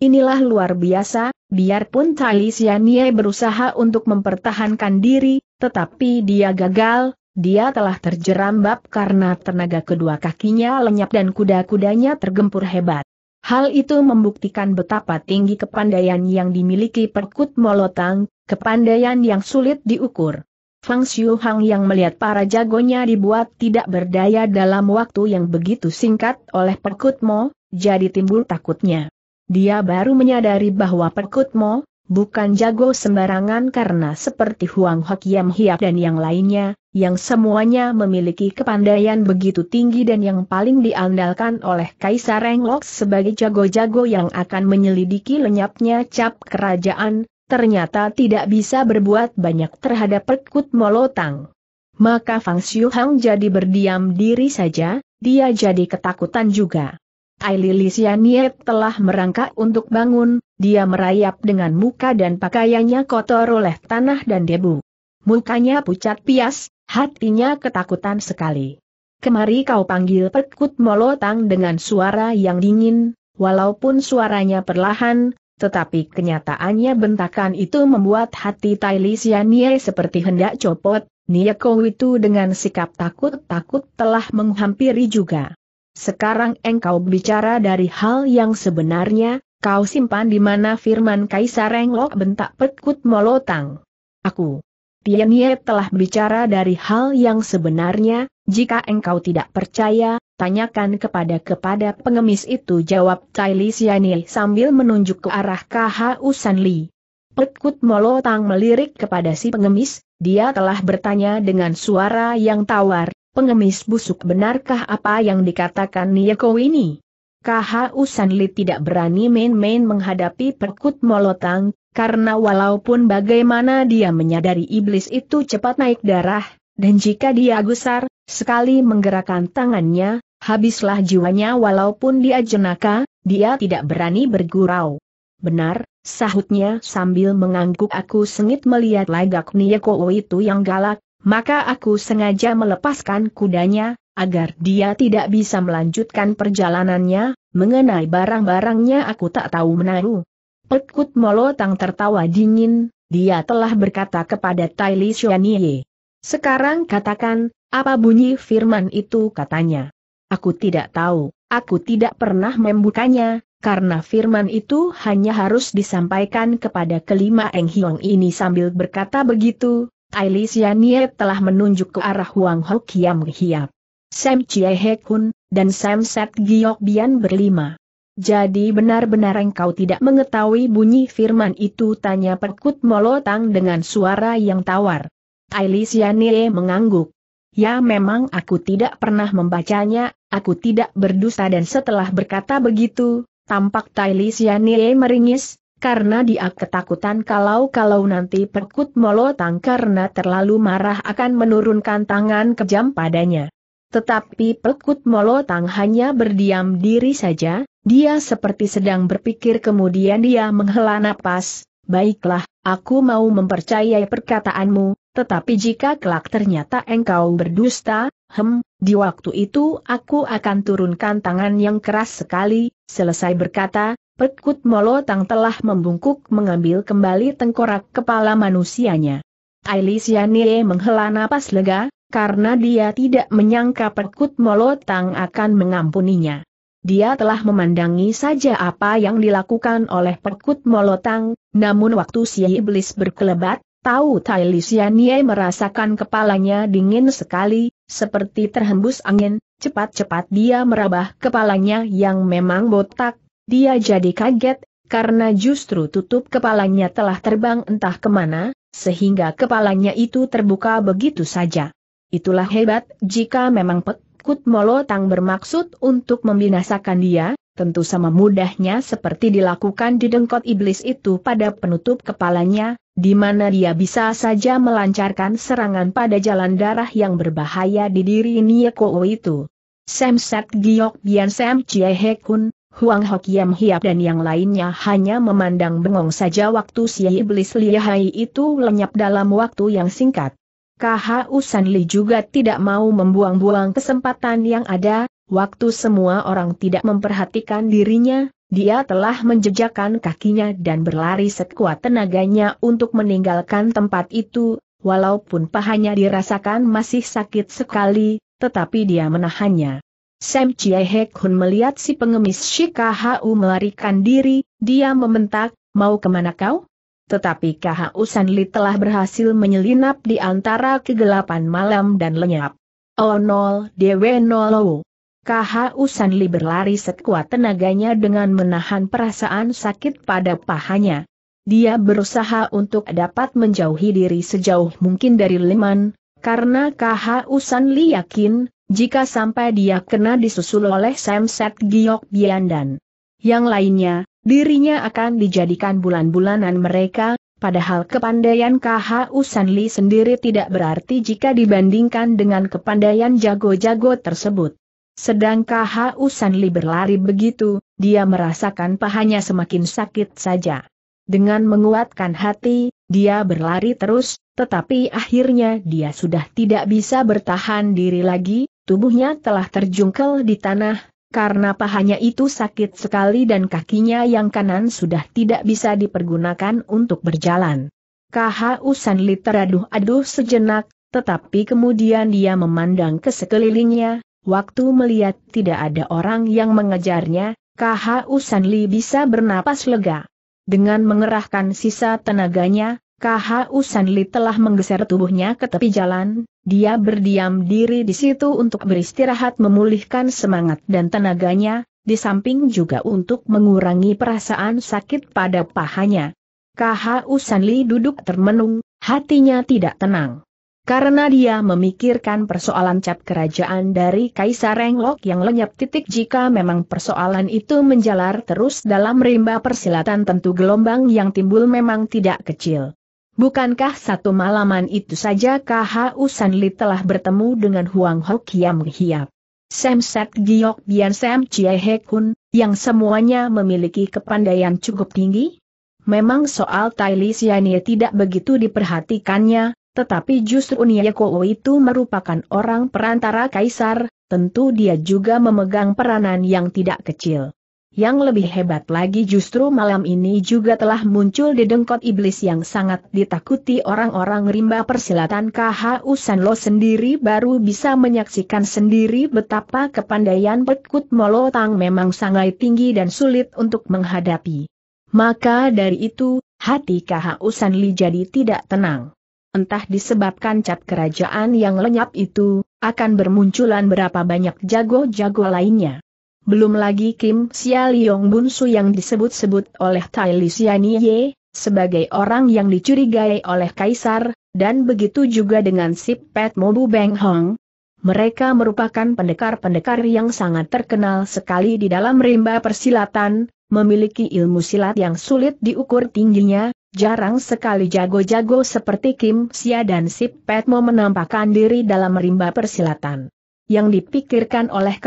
Inilah luar biasa, biarpun Talisya Nie berusaha untuk mempertahankan diri, tetapi dia gagal, dia telah terjerambab karena tenaga kedua kakinya lenyap dan kuda-kudanya tergempur hebat. Hal itu membuktikan betapa tinggi kepandaian yang dimiliki Perkut Molotang, kepandaian yang sulit diukur. Fang Xiuhang yang melihat para jagonya dibuat tidak berdaya dalam waktu yang begitu singkat oleh Perkut Mo, jadi timbul takutnya. Dia baru menyadari bahwa Perkut Mo, bukan jago sembarangan karena seperti Huang Yam Hiap dan yang lainnya, yang semuanya memiliki kepandaian begitu tinggi dan yang paling diandalkan oleh Kaisar Englok sebagai jago-jago yang akan menyelidiki lenyapnya cap kerajaan, ternyata tidak bisa berbuat banyak terhadap perkut molotang. Maka Fang Xiuhang jadi berdiam diri saja, dia jadi ketakutan juga. Aililisianiet telah merangkak untuk bangun, dia merayap dengan muka dan pakaiannya kotor oleh tanah dan debu. Mukanya pucat pias, hatinya ketakutan sekali. Kemari kau panggil Pekut Molotang dengan suara yang dingin, walaupun suaranya perlahan, tetapi kenyataannya bentakan itu membuat hati Tailisianie seperti hendak copot, Nieko itu dengan sikap takut-takut telah menghampiri juga. Sekarang engkau bicara dari hal yang sebenarnya, kau simpan di mana firman Kaisar Renglok bentak Pekut Molotang. Aku, Tianye telah bicara dari hal yang sebenarnya, jika engkau tidak percaya, tanyakan kepada kepada pengemis itu jawab Li Sianil sambil menunjuk ke arah Usan Usanli. Pekut Molotang melirik kepada si pengemis, dia telah bertanya dengan suara yang tawar, pengemis busuk benarkah apa yang dikatakan Nieko ini? KHU Usanli tidak berani main-main menghadapi perkut molotang, karena walaupun bagaimana dia menyadari iblis itu cepat naik darah, dan jika dia gusar, sekali menggerakkan tangannya, habislah jiwanya walaupun dia jenaka, dia tidak berani bergurau. Benar, sahutnya sambil mengangguk aku sengit melihat lagak Nieko itu yang galak, maka aku sengaja melepaskan kudanya, agar dia tidak bisa melanjutkan perjalanannya, mengenai barang-barangnya aku tak tahu menahu. Pekut Molotang tertawa dingin, dia telah berkata kepada Tai Li Xuanye. Sekarang katakan, apa bunyi firman itu katanya. Aku tidak tahu, aku tidak pernah membukanya, karena firman itu hanya harus disampaikan kepada kelima Eng Hiong ini sambil berkata begitu, Ailis Nie telah menunjuk ke arah Huang Ho Kiam Hiap. Sam Chie Kun dan Sam Set Giok Bian berlima. Jadi benar-benar engkau tidak mengetahui bunyi firman itu tanya perkut molotang dengan suara yang tawar. Ailis Nie mengangguk. Ya memang aku tidak pernah membacanya, aku tidak berdusta dan setelah berkata begitu, tampak Tai Lisianie meringis, karena dia ketakutan kalau-kalau nanti perkut molotang karena terlalu marah akan menurunkan tangan kejam padanya. Tetapi perkut molotang hanya berdiam diri saja, dia seperti sedang berpikir kemudian dia menghela napas, baiklah, aku mau mempercayai perkataanmu, tetapi jika kelak ternyata engkau berdusta, hem, di waktu itu aku akan turunkan tangan yang keras sekali, selesai berkata, Perkut Molotang telah membungkuk mengambil kembali tengkorak kepala manusianya. Li Xianye menghela napas lega, karena dia tidak menyangka Perkut Molotang akan mengampuninya. Dia telah memandangi saja apa yang dilakukan oleh Perkut Molotang, namun waktu si iblis berkelebat, tahu Li Xianye merasakan kepalanya dingin sekali, seperti terhembus angin, cepat-cepat dia merabah kepalanya yang memang botak, dia jadi kaget, karena justru tutup kepalanya telah terbang entah kemana, sehingga kepalanya itu terbuka begitu saja. Itulah hebat, jika memang Pekut Molotang bermaksud untuk membinasakan dia, tentu sama mudahnya seperti dilakukan di dengkot iblis itu pada penutup kepalanya, di mana dia bisa saja melancarkan serangan pada jalan darah yang berbahaya di diri Nieko itu. Sam Set Giok Bian Sam Chiehe Kun, Huang Hokiam Hiap dan yang lainnya hanya memandang bengong saja waktu si iblis lihai itu lenyap dalam waktu yang singkat. KHU Usanli juga tidak mau membuang-buang kesempatan yang ada, waktu semua orang tidak memperhatikan dirinya, dia telah menjejakkan kakinya dan berlari sekuat tenaganya untuk meninggalkan tempat itu, walaupun pahanya dirasakan masih sakit sekali, tetapi dia menahannya. Sam Chie Hun melihat si pengemis Shikahau melarikan diri, dia membentak, mau kemana kau? Tetapi Kahau Sanli telah berhasil menyelinap di antara kegelapan malam dan lenyap. Oh nol, dewe nol Kahau Sanli berlari sekuat tenaganya dengan menahan perasaan sakit pada pahanya. Dia berusaha untuk dapat menjauhi diri sejauh mungkin dari Liman, karena Kahau Sanli yakin, jika sampai dia kena disusul oleh Samset Giok Biandan. Yang lainnya, dirinya akan dijadikan bulan-bulanan mereka, padahal kepandaian KH Usanli sendiri tidak berarti jika dibandingkan dengan kepandaian jago-jago tersebut. Sedang KH Usanli berlari begitu, dia merasakan pahanya semakin sakit saja. Dengan menguatkan hati, dia berlari terus, tetapi akhirnya dia sudah tidak bisa bertahan diri lagi, tubuhnya telah terjungkel di tanah, karena pahanya itu sakit sekali dan kakinya yang kanan sudah tidak bisa dipergunakan untuk berjalan. KHU Usanli teraduh-aduh sejenak, tetapi kemudian dia memandang ke sekelilingnya, waktu melihat tidak ada orang yang mengejarnya, KHU Usanli bisa bernapas lega. Dengan mengerahkan sisa tenaganya, KHU Sanli telah menggeser tubuhnya ke tepi jalan, dia berdiam diri di situ untuk beristirahat memulihkan semangat dan tenaganya, di samping juga untuk mengurangi perasaan sakit pada pahanya. KHU Sanli duduk termenung, hatinya tidak tenang. Karena dia memikirkan persoalan cap kerajaan dari Kaisar Renglok yang lenyap titik jika memang persoalan itu menjalar terus dalam rimba persilatan tentu gelombang yang timbul memang tidak kecil. Bukankah satu malaman itu saja KHU Sanli telah bertemu dengan Huang Kiam Hiap? Sam Set Giok Bian Sam Chie He Kun, yang semuanya memiliki kepandaian cukup tinggi? Memang soal Tai Li Sianie tidak begitu diperhatikannya, tetapi justru Kuo itu merupakan orang perantara kaisar, tentu dia juga memegang peranan yang tidak kecil. Yang lebih hebat lagi justru malam ini juga telah muncul di dengkot iblis yang sangat ditakuti orang-orang rimba persilatan KHU Sanlo sendiri baru bisa menyaksikan sendiri betapa kepandaian Pekut Molotang memang sangat tinggi dan sulit untuk menghadapi. Maka dari itu, hati KHU Sanli jadi tidak tenang. Entah disebabkan cat kerajaan yang lenyap itu, akan bermunculan berapa banyak jago-jago lainnya belum lagi Kim Sia Leong Bunsu yang disebut-sebut oleh Tai Li Ye, sebagai orang yang dicurigai oleh Kaisar, dan begitu juga dengan Sip Pet Mobu Beng Hong. Mereka merupakan pendekar-pendekar yang sangat terkenal sekali di dalam rimba persilatan, memiliki ilmu silat yang sulit diukur tingginya, jarang sekali jago-jago seperti Kim Sia dan Sip Pet Mo menampakkan diri dalam rimba persilatan. Yang dipikirkan oleh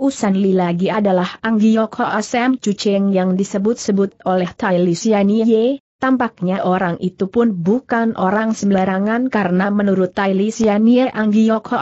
Usan Li lagi adalah Anggiok Asem Cuceng yang disebut-sebut oleh Tai Lisiani Ye, Tampaknya orang itu pun bukan orang sembarangan karena menurut Taili Sianie Anggiok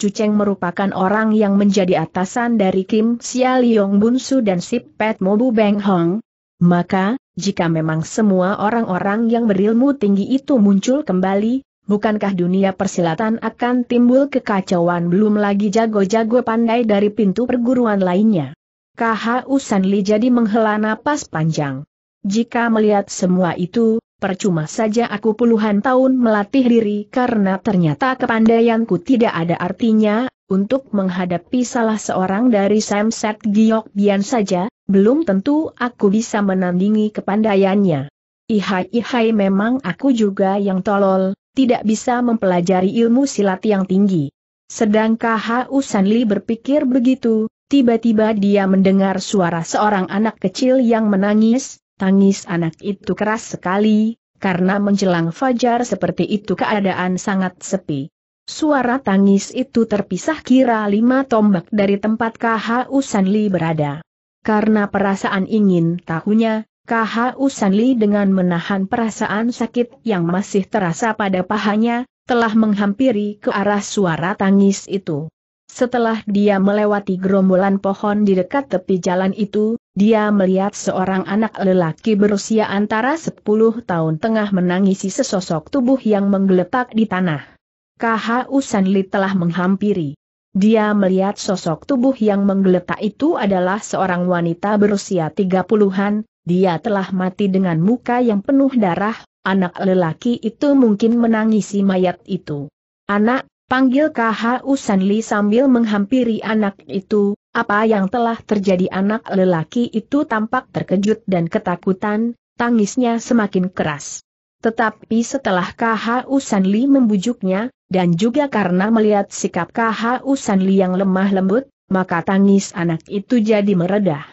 Cuceng merupakan orang yang menjadi atasan dari Kim Sia Leong Bunsu dan Sip Pet Mobu Beng Hong. Maka, jika memang semua orang-orang yang berilmu tinggi itu muncul kembali, bukankah dunia persilatan akan timbul kekacauan belum lagi jago-jago pandai dari pintu perguruan lainnya? KHU Sanli jadi menghela napas panjang. Jika melihat semua itu, percuma saja aku puluhan tahun melatih diri karena ternyata kepandaianku tidak ada artinya, untuk menghadapi salah seorang dari Samset Giok Bian saja, belum tentu aku bisa menandingi kepandaiannya. Ihai-ihai memang aku juga yang tolol, tidak bisa mempelajari ilmu silat yang tinggi. Sedang KHU Sanli berpikir begitu, tiba-tiba dia mendengar suara seorang anak kecil yang menangis, tangis anak itu keras sekali, karena menjelang fajar seperti itu keadaan sangat sepi. Suara tangis itu terpisah kira lima tombak dari tempat KHU Sanli berada. Karena perasaan ingin tahunya, KHU Sanli dengan menahan perasaan sakit yang masih terasa pada pahanya, telah menghampiri ke arah suara tangis itu. Setelah dia melewati gerombolan pohon di dekat tepi jalan itu, dia melihat seorang anak lelaki berusia antara 10 tahun tengah menangisi sesosok tubuh yang menggeletak di tanah. KHU Sanli telah menghampiri. Dia melihat sosok tubuh yang menggeletak itu adalah seorang wanita berusia 30-an, dia telah mati dengan muka yang penuh darah, anak lelaki itu mungkin menangisi mayat itu. Anak, panggil KH Usanli sambil menghampiri anak itu, apa yang telah terjadi anak lelaki itu tampak terkejut dan ketakutan, tangisnya semakin keras. Tetapi setelah KH Usanli membujuknya, dan juga karena melihat sikap KH Usanli yang lemah lembut, maka tangis anak itu jadi meredah.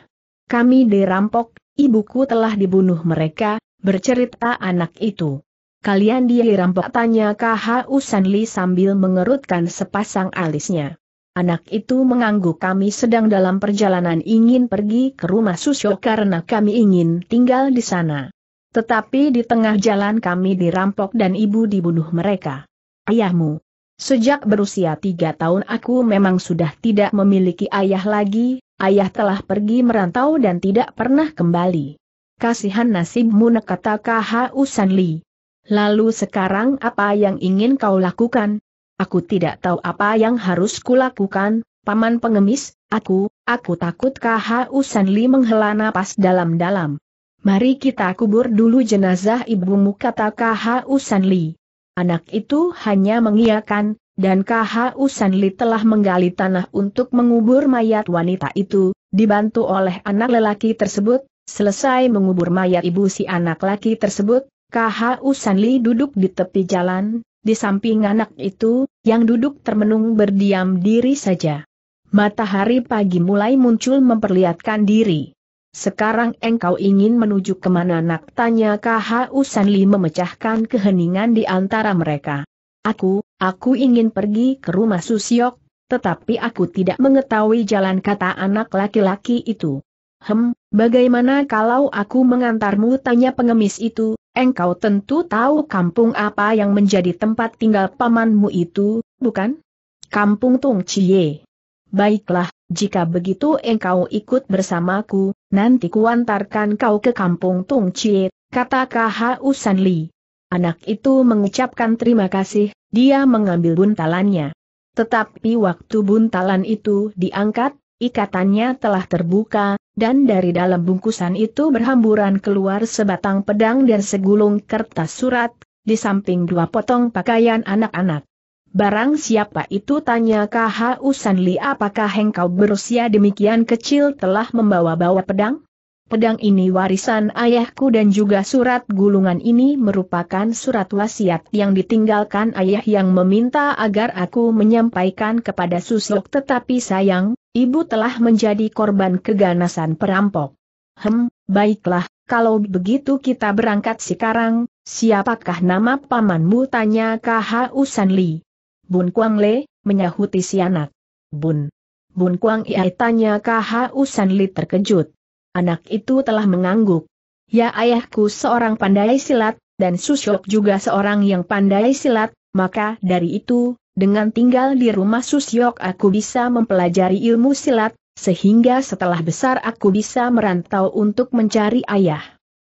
Kami dirampok, Ibuku telah dibunuh mereka, bercerita anak itu. Kalian dirampok tanya KH Usanli sambil mengerutkan sepasang alisnya. Anak itu mengangguk kami sedang dalam perjalanan ingin pergi ke rumah Susyo karena kami ingin tinggal di sana. Tetapi di tengah jalan kami dirampok dan ibu dibunuh mereka. Ayahmu. Sejak berusia tiga tahun aku memang sudah tidak memiliki ayah lagi, Ayah telah pergi merantau dan tidak pernah kembali. Kasihan nasibmu kata KHU Sanli. Lalu sekarang apa yang ingin kau lakukan? Aku tidak tahu apa yang harus kulakukan, paman pengemis, aku, aku takut KHU Sanli menghela napas dalam-dalam. Mari kita kubur dulu jenazah ibumu kata KHU Sanli. Anak itu hanya mengiakan, dan KHU Sanli telah menggali tanah untuk mengubur mayat wanita itu, dibantu oleh anak lelaki tersebut, selesai mengubur mayat ibu si anak laki tersebut, KHU Sanli duduk di tepi jalan, di samping anak itu, yang duduk termenung berdiam diri saja. Matahari pagi mulai muncul memperlihatkan diri. Sekarang engkau ingin menuju kemana nak? Tanya KHU Sanli memecahkan keheningan di antara mereka. Aku, Aku ingin pergi ke rumah Susiok, tetapi aku tidak mengetahui jalan kata anak laki-laki itu. Hem, bagaimana kalau aku mengantarmu tanya pengemis itu, engkau tentu tahu kampung apa yang menjadi tempat tinggal pamanmu itu, bukan? Kampung Tung Chie. Baiklah, jika begitu engkau ikut bersamaku, nanti kuantarkan kau ke kampung Tung Chie, kata Usan Li. Anak itu mengucapkan terima kasih, dia mengambil buntalannya. Tetapi waktu buntalan itu diangkat, ikatannya telah terbuka, dan dari dalam bungkusan itu berhamburan keluar sebatang pedang dan segulung kertas surat, di samping dua potong pakaian anak-anak. Barang siapa itu tanya KHU Sanli apakah engkau berusia demikian kecil telah membawa-bawa pedang? Pedang ini warisan ayahku dan juga surat gulungan ini merupakan surat wasiat yang ditinggalkan ayah yang meminta agar aku menyampaikan kepada susuk tetapi sayang, ibu telah menjadi korban keganasan perampok. Hem, baiklah, kalau begitu kita berangkat sekarang, siapakah nama pamanmu tanya Usan Usanli. Bun Kuang Le, menyahuti si anak. Bun. Bun Kuang Iai tanya Usan Usanli terkejut. Anak itu telah mengangguk. Ya ayahku seorang pandai silat, dan Susyok juga seorang yang pandai silat, maka dari itu, dengan tinggal di rumah Susyok aku bisa mempelajari ilmu silat, sehingga setelah besar aku bisa merantau untuk mencari ayah.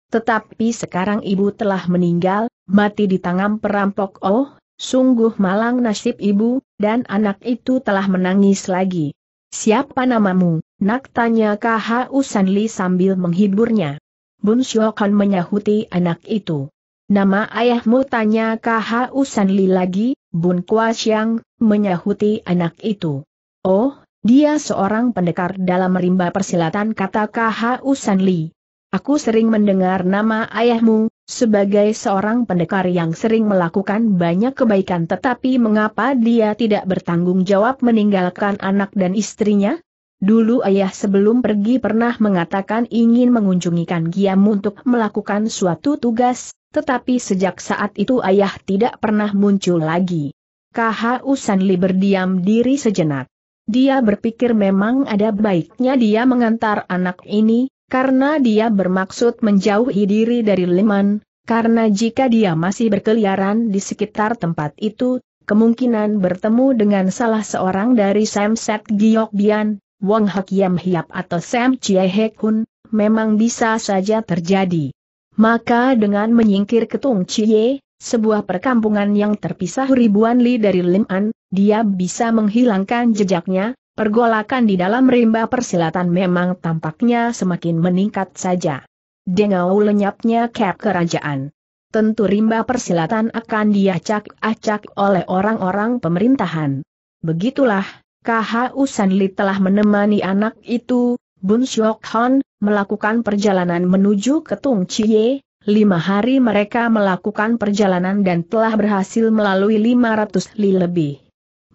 Tetapi sekarang ibu telah meninggal, mati di tangan perampok oh, sungguh malang nasib ibu, dan anak itu telah menangis lagi. Siapa namamu? Nak tanya KHU Usanli sambil menghiburnya. Bun Shiokan menyahuti anak itu. Nama ayahmu tanya KHU Usanli lagi, Bun Kuasyang, menyahuti anak itu. Oh, dia seorang pendekar dalam rimba persilatan kata KHU Usanli. Aku sering mendengar nama ayahmu, sebagai seorang pendekar yang sering melakukan banyak kebaikan tetapi mengapa dia tidak bertanggung jawab meninggalkan anak dan istrinya? Dulu ayah sebelum pergi pernah mengatakan ingin mengunjungi Kan Giam untuk melakukan suatu tugas, tetapi sejak saat itu ayah tidak pernah muncul lagi. Usan Usanli berdiam diri sejenak. Dia berpikir memang ada baiknya dia mengantar anak ini, karena dia bermaksud menjauhi diri dari Liman, karena jika dia masih berkeliaran di sekitar tempat itu, kemungkinan bertemu dengan salah seorang dari Samset Giok Bian, Wong Hak Yam Hiap atau Sam Chie Hek Hun, memang bisa saja terjadi. Maka dengan menyingkir Ketung Chie, sebuah perkampungan yang terpisah ribuan li dari Lim An, dia bisa menghilangkan jejaknya, pergolakan di dalam rimba persilatan memang tampaknya semakin meningkat saja. Dengau lenyapnya cap kerajaan. Tentu rimba persilatan akan diacak-acak oleh orang-orang pemerintahan. Begitulah, KHU Sanli telah menemani anak itu, Bun Syok Han, melakukan perjalanan menuju ke Tung Chie, lima hari mereka melakukan perjalanan dan telah berhasil melalui 500 li lebih.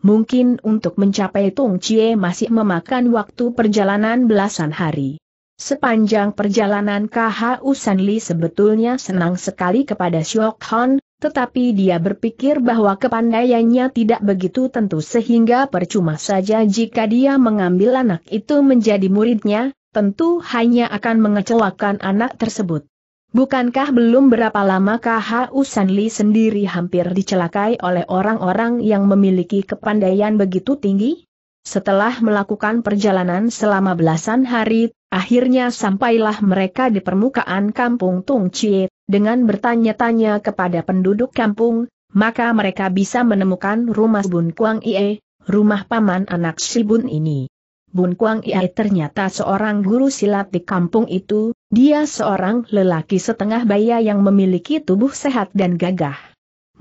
Mungkin untuk mencapai Tung Chie masih memakan waktu perjalanan belasan hari. Sepanjang perjalanan KHU Sanli sebetulnya senang sekali kepada Syok Han, tetapi dia berpikir bahwa kepandaiannya tidak begitu tentu sehingga percuma saja jika dia mengambil anak itu menjadi muridnya, tentu hanya akan mengecewakan anak tersebut. Bukankah belum berapa lama KHU Sanli sendiri hampir dicelakai oleh orang-orang yang memiliki kepandaian begitu tinggi? Setelah melakukan perjalanan selama belasan hari, akhirnya sampailah mereka di permukaan kampung Tung Chie, dengan bertanya-tanya kepada penduduk kampung, maka mereka bisa menemukan rumah Bun Kuang Ie, rumah paman anak si Bun ini. Bun Kuang Ie ternyata seorang guru silat di kampung itu, dia seorang lelaki setengah baya yang memiliki tubuh sehat dan gagah.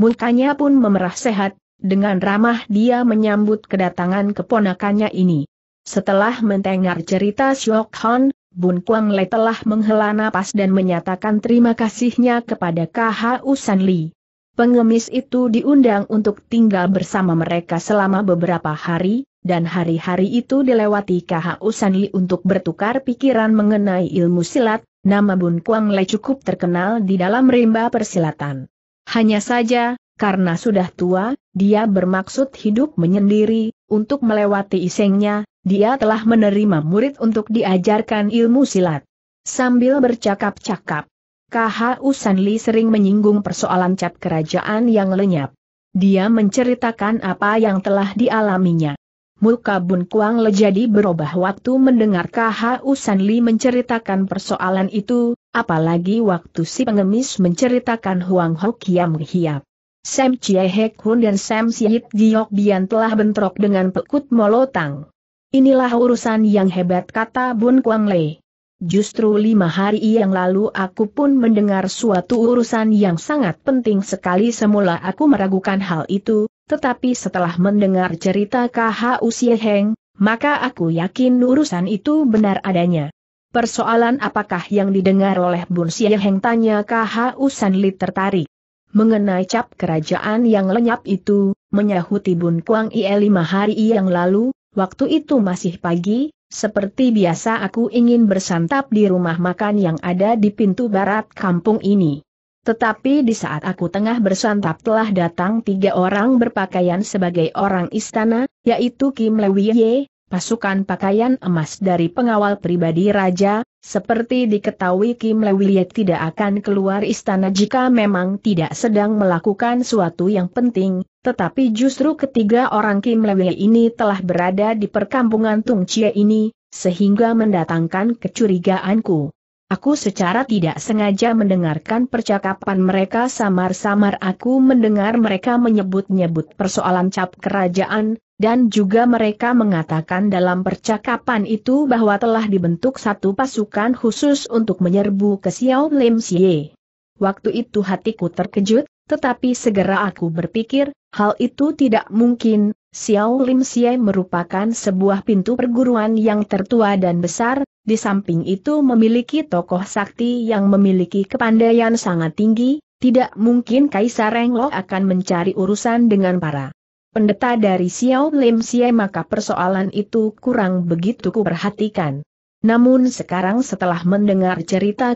Mukanya pun memerah sehat, dengan ramah dia menyambut kedatangan keponakannya ini. Setelah mendengar cerita Syok Hon, Bun Kuang Le telah menghela nafas dan menyatakan terima kasihnya kepada KHU San Li. Pengemis itu diundang untuk tinggal bersama mereka selama beberapa hari, dan hari-hari itu dilewati KHU San Li untuk bertukar pikiran mengenai ilmu silat, nama Bun Kuang Le cukup terkenal di dalam rimba persilatan. Hanya saja, karena sudah tua, dia bermaksud hidup menyendiri, untuk melewati isengnya, dia telah menerima murid untuk diajarkan ilmu silat. Sambil bercakap-cakap, KHU Usanli sering menyinggung persoalan cat kerajaan yang lenyap. Dia menceritakan apa yang telah dialaminya. Muka Bun Kuang lejadi berubah waktu mendengar KHU Usanli menceritakan persoalan itu, apalagi waktu si pengemis menceritakan Huang Ho Kiam Hiap. Sam Chie Hun dan Sam Siit Giok Bian telah bentrok dengan pekut molotang. Inilah urusan yang hebat kata Bun Kuang Lei. Justru lima hari yang lalu aku pun mendengar suatu urusan yang sangat penting sekali semula aku meragukan hal itu, tetapi setelah mendengar cerita KHU Heng, maka aku yakin urusan itu benar adanya. Persoalan apakah yang didengar oleh Bun Heng tanya KHU Sanli tertarik. Mengenai cap kerajaan yang lenyap itu, menyahuti Bun Kuang Ie lima hari yang lalu, Waktu itu masih pagi, seperti biasa aku ingin bersantap di rumah makan yang ada di pintu barat kampung ini. Tetapi di saat aku tengah bersantap telah datang tiga orang berpakaian sebagai orang istana, yaitu Kim Lewye, pasukan pakaian emas dari pengawal pribadi raja, seperti diketahui Kim Lewiliet tidak akan keluar istana jika memang tidak sedang melakukan suatu yang penting, tetapi justru ketiga orang Kim Lewiliet ini telah berada di perkampungan Tung Chie ini, sehingga mendatangkan kecurigaanku. Aku secara tidak sengaja mendengarkan percakapan mereka samar-samar aku mendengar mereka menyebut-nyebut persoalan cap kerajaan, dan juga mereka mengatakan dalam percakapan itu bahwa telah dibentuk satu pasukan khusus untuk menyerbu ke Xiao Lim Xie. Waktu itu hatiku terkejut, tetapi segera aku berpikir, hal itu tidak mungkin, Xiao Lim Xie merupakan sebuah pintu perguruan yang tertua dan besar, di samping itu memiliki tokoh sakti yang memiliki kepandaian sangat tinggi, tidak mungkin Kaisar Renglo akan mencari urusan dengan para pendeta dari Xiao Lim Xie maka persoalan itu kurang begitu kuperhatikan. Namun sekarang setelah mendengar cerita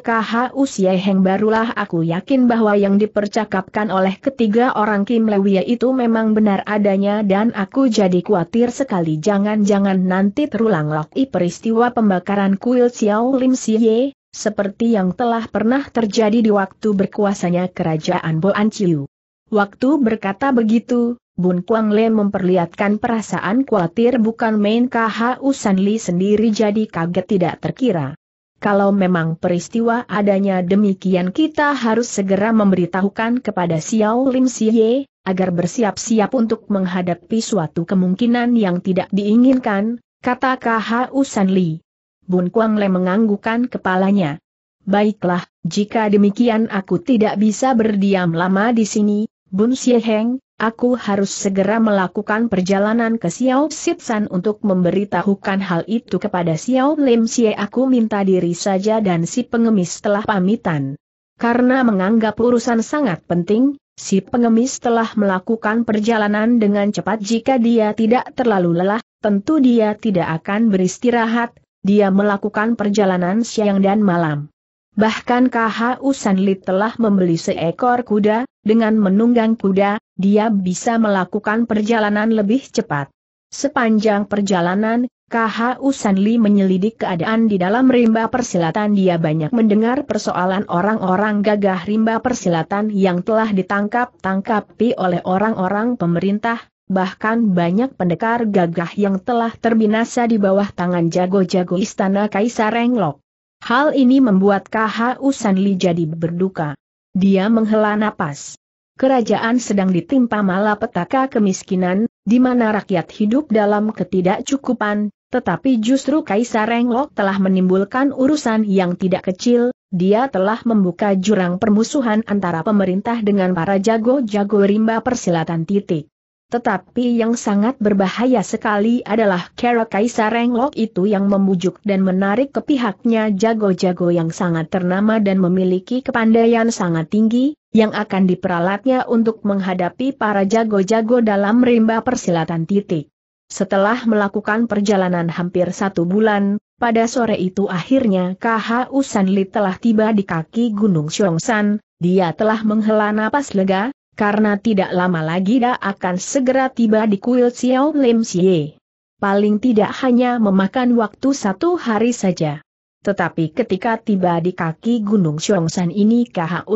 Usia Heng barulah aku yakin bahwa yang dipercakapkan oleh ketiga orang Kim Lewia itu memang benar adanya dan aku jadi khawatir sekali jangan-jangan nanti terulang lagi peristiwa pembakaran kuil Xiao Lim Siye, seperti yang telah pernah terjadi di waktu berkuasanya kerajaan Boan Chiu. Waktu berkata begitu, Bun Kuang Le memperlihatkan perasaan khawatir bukan main KHU San Li sendiri jadi kaget tidak terkira. Kalau memang peristiwa adanya demikian kita harus segera memberitahukan kepada Xiao Lim Xie, agar bersiap-siap untuk menghadapi suatu kemungkinan yang tidak diinginkan, kata KHU San Li. Bun Kuang Le menganggukan kepalanya. Baiklah, jika demikian aku tidak bisa berdiam lama di sini, Bun Xie Heng, Aku harus segera melakukan perjalanan ke Xiao Sitsan untuk memberitahukan hal itu kepada Xiao Lim Xie aku minta diri saja dan si pengemis telah pamitan. Karena menganggap urusan sangat penting, si pengemis telah melakukan perjalanan dengan cepat jika dia tidak terlalu lelah, tentu dia tidak akan beristirahat, dia melakukan perjalanan siang dan malam. Bahkan KHU Sanli telah membeli seekor kuda, dengan menunggang kuda, dia bisa melakukan perjalanan lebih cepat. Sepanjang perjalanan, KH Usanli menyelidik keadaan di dalam rimba persilatan dia banyak mendengar persoalan orang-orang gagah rimba persilatan yang telah ditangkap-tangkapi oleh orang-orang pemerintah, bahkan banyak pendekar gagah yang telah terbinasa di bawah tangan jago-jago istana Kaisar Renglok. Hal ini membuat KH Usanli jadi berduka. Dia menghela napas kerajaan sedang ditimpa malapetaka kemiskinan, di mana rakyat hidup dalam ketidakcukupan, tetapi justru Kaisar Renglok telah menimbulkan urusan yang tidak kecil, dia telah membuka jurang permusuhan antara pemerintah dengan para jago-jago rimba persilatan titik. Tetapi yang sangat berbahaya sekali adalah Kera Kaisar Renglok itu yang membujuk dan menarik ke pihaknya jago-jago yang sangat ternama dan memiliki kepandaian sangat tinggi, yang akan diperalatnya untuk menghadapi para jago-jago dalam rimba persilatan titik. Setelah melakukan perjalanan hampir satu bulan, pada sore itu akhirnya KH Usanli telah tiba di kaki Gunung Xiongsan, dia telah menghela napas lega, karena tidak lama lagi dia akan segera tiba di kuil Xiao Lim Xie. Paling tidak hanya memakan waktu satu hari saja. Tetapi ketika tiba di kaki Gunung Xiongshan ini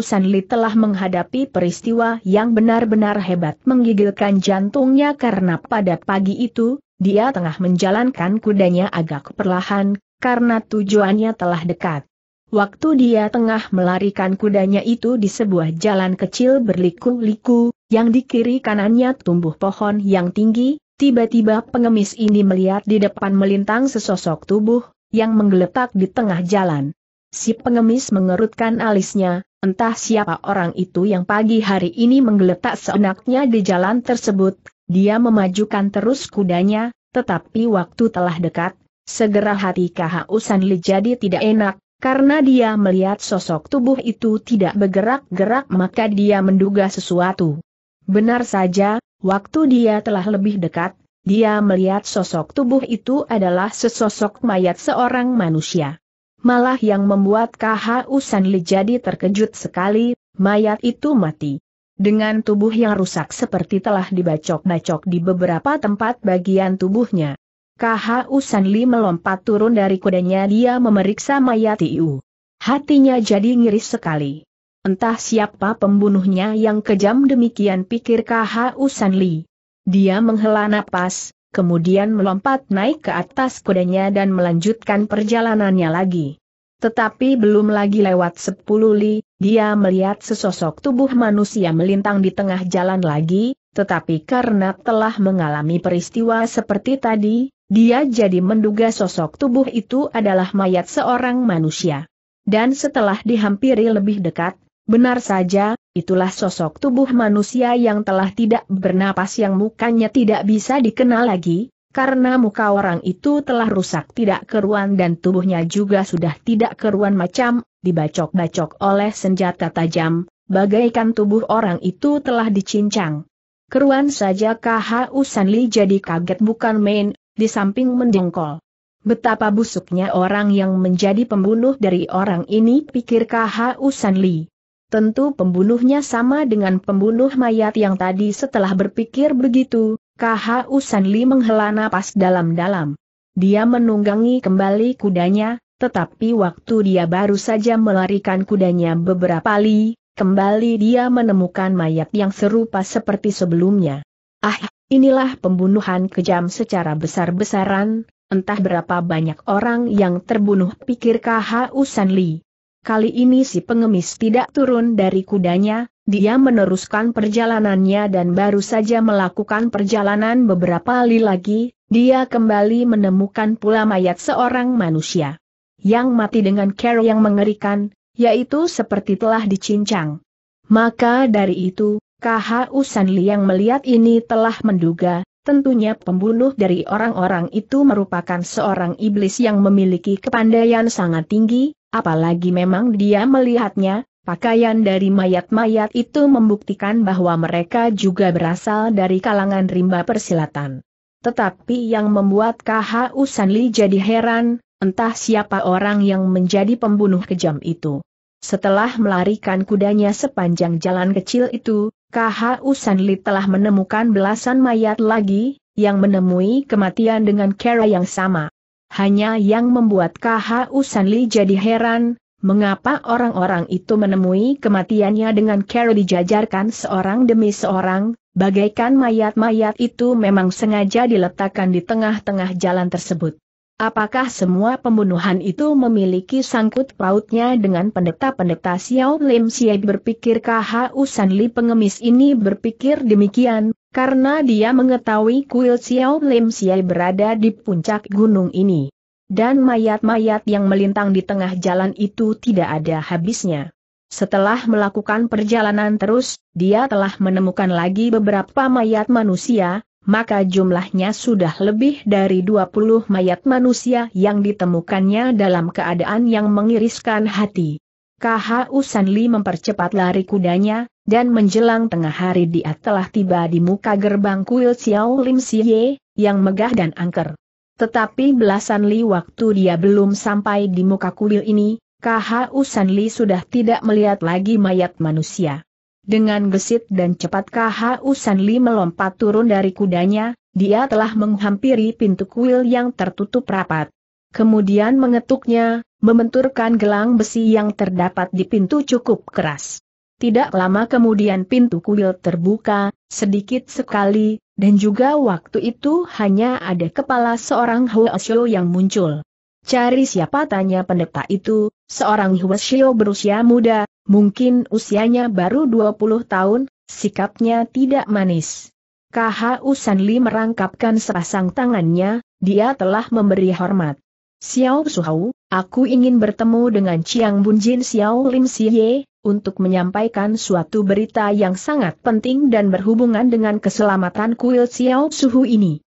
San Li telah menghadapi peristiwa yang benar-benar hebat menggigilkan jantungnya karena pada pagi itu, dia tengah menjalankan kudanya agak perlahan, karena tujuannya telah dekat. Waktu dia tengah melarikan kudanya itu di sebuah jalan kecil berliku-liku, yang di kiri kanannya tumbuh pohon yang tinggi, tiba-tiba pengemis ini melihat di depan melintang sesosok tubuh, yang menggeletak di tengah jalan. Si pengemis mengerutkan alisnya, entah siapa orang itu yang pagi hari ini menggeletak seenaknya di jalan tersebut, dia memajukan terus kudanya, tetapi waktu telah dekat, segera hati kehausan Li jadi tidak enak, karena dia melihat sosok tubuh itu tidak bergerak-gerak maka dia menduga sesuatu. Benar saja, waktu dia telah lebih dekat, dia melihat sosok tubuh itu adalah sesosok mayat seorang manusia. Malah yang membuat KHU Sanli jadi terkejut sekali, mayat itu mati. Dengan tubuh yang rusak seperti telah dibacok-bacok di beberapa tempat bagian tubuhnya. KHU Sanli melompat turun dari kudanya dia memeriksa mayat Iu. Hatinya jadi ngiris sekali. Entah siapa pembunuhnya yang kejam demikian pikir KHU Sanli. Dia menghela napas, kemudian melompat naik ke atas kudanya dan melanjutkan perjalanannya lagi. Tetapi belum lagi lewat sepuluh li, dia melihat sesosok tubuh manusia melintang di tengah jalan lagi, tetapi karena telah mengalami peristiwa seperti tadi, dia jadi menduga sosok tubuh itu adalah mayat seorang manusia. Dan setelah dihampiri lebih dekat, benar saja, itulah sosok tubuh manusia yang telah tidak bernapas yang mukanya tidak bisa dikenal lagi, karena muka orang itu telah rusak tidak keruan dan tubuhnya juga sudah tidak keruan macam, dibacok-bacok oleh senjata tajam, bagaikan tubuh orang itu telah dicincang. Keruan saja KHU Usanli jadi kaget bukan main, di samping mendengkol. Betapa busuknya orang yang menjadi pembunuh dari orang ini pikir KH Usan Li. Tentu pembunuhnya sama dengan pembunuh mayat yang tadi setelah berpikir begitu, KH Usan Li menghela napas dalam-dalam. Dia menunggangi kembali kudanya, tetapi waktu dia baru saja melarikan kudanya beberapa li, kembali dia menemukan mayat yang serupa seperti sebelumnya. Ah, Inilah pembunuhan kejam secara besar-besaran, entah berapa banyak orang yang terbunuh pikir K.H. Usanli. Kali ini si pengemis tidak turun dari kudanya, dia meneruskan perjalanannya dan baru saja melakukan perjalanan beberapa kali lagi, dia kembali menemukan pula mayat seorang manusia. Yang mati dengan cara yang mengerikan, yaitu seperti telah dicincang. Maka dari itu, KHU San yang melihat ini telah menduga, tentunya pembunuh dari orang-orang itu merupakan seorang iblis yang memiliki kepandaian sangat tinggi, apalagi memang dia melihatnya, Pakaian dari mayat-mayat itu membuktikan bahwa mereka juga berasal dari kalangan rimba persilatan. Tetapi yang membuat KHU Sanli jadi heran, entah siapa orang yang menjadi pembunuh kejam itu. Setelah melarikan kudanya sepanjang jalan kecil itu, KHU Sanli telah menemukan belasan mayat lagi, yang menemui kematian dengan cara yang sama. Hanya yang membuat KHU Sanli jadi heran, mengapa orang-orang itu menemui kematiannya dengan cara dijajarkan seorang demi seorang, bagaikan mayat-mayat itu memang sengaja diletakkan di tengah-tengah jalan tersebut. Apakah semua pembunuhan itu memiliki sangkut pautnya dengan pendeta-pendeta Xiao Lim Xie berpikir KH Usan Li pengemis ini berpikir demikian, karena dia mengetahui kuil Xiao Lim Xie berada di puncak gunung ini. Dan mayat-mayat yang melintang di tengah jalan itu tidak ada habisnya. Setelah melakukan perjalanan terus, dia telah menemukan lagi beberapa mayat manusia, maka jumlahnya sudah lebih dari 20 mayat manusia yang ditemukannya dalam keadaan yang mengiriskan hati. KHU Usanli mempercepat lari kudanya, dan menjelang tengah hari dia telah tiba di muka gerbang kuil Xiao Lim Siye, yang megah dan angker. Tetapi belasan li waktu dia belum sampai di muka kuil ini, KHU Usanli sudah tidak melihat lagi mayat manusia. Dengan gesit dan cepat Usan Li melompat turun dari kudanya, dia telah menghampiri pintu kuil yang tertutup rapat. Kemudian mengetuknya, membenturkan gelang besi yang terdapat di pintu cukup keras. Tidak lama kemudian pintu kuil terbuka, sedikit sekali, dan juga waktu itu hanya ada kepala seorang Huasyo yang muncul. Cari siapa tanya pendeta itu, seorang Huasyo berusia muda, Mungkin usianya baru 20 tahun, sikapnya tidak manis. KHU Usanli merangkapkan sepasang tangannya, dia telah memberi hormat. Xiao Suhau, aku ingin bertemu dengan Chiang Bunjin Xiao Lim Siye, untuk menyampaikan suatu berita yang sangat penting dan berhubungan dengan keselamatan kuil Xiao Suhu ini.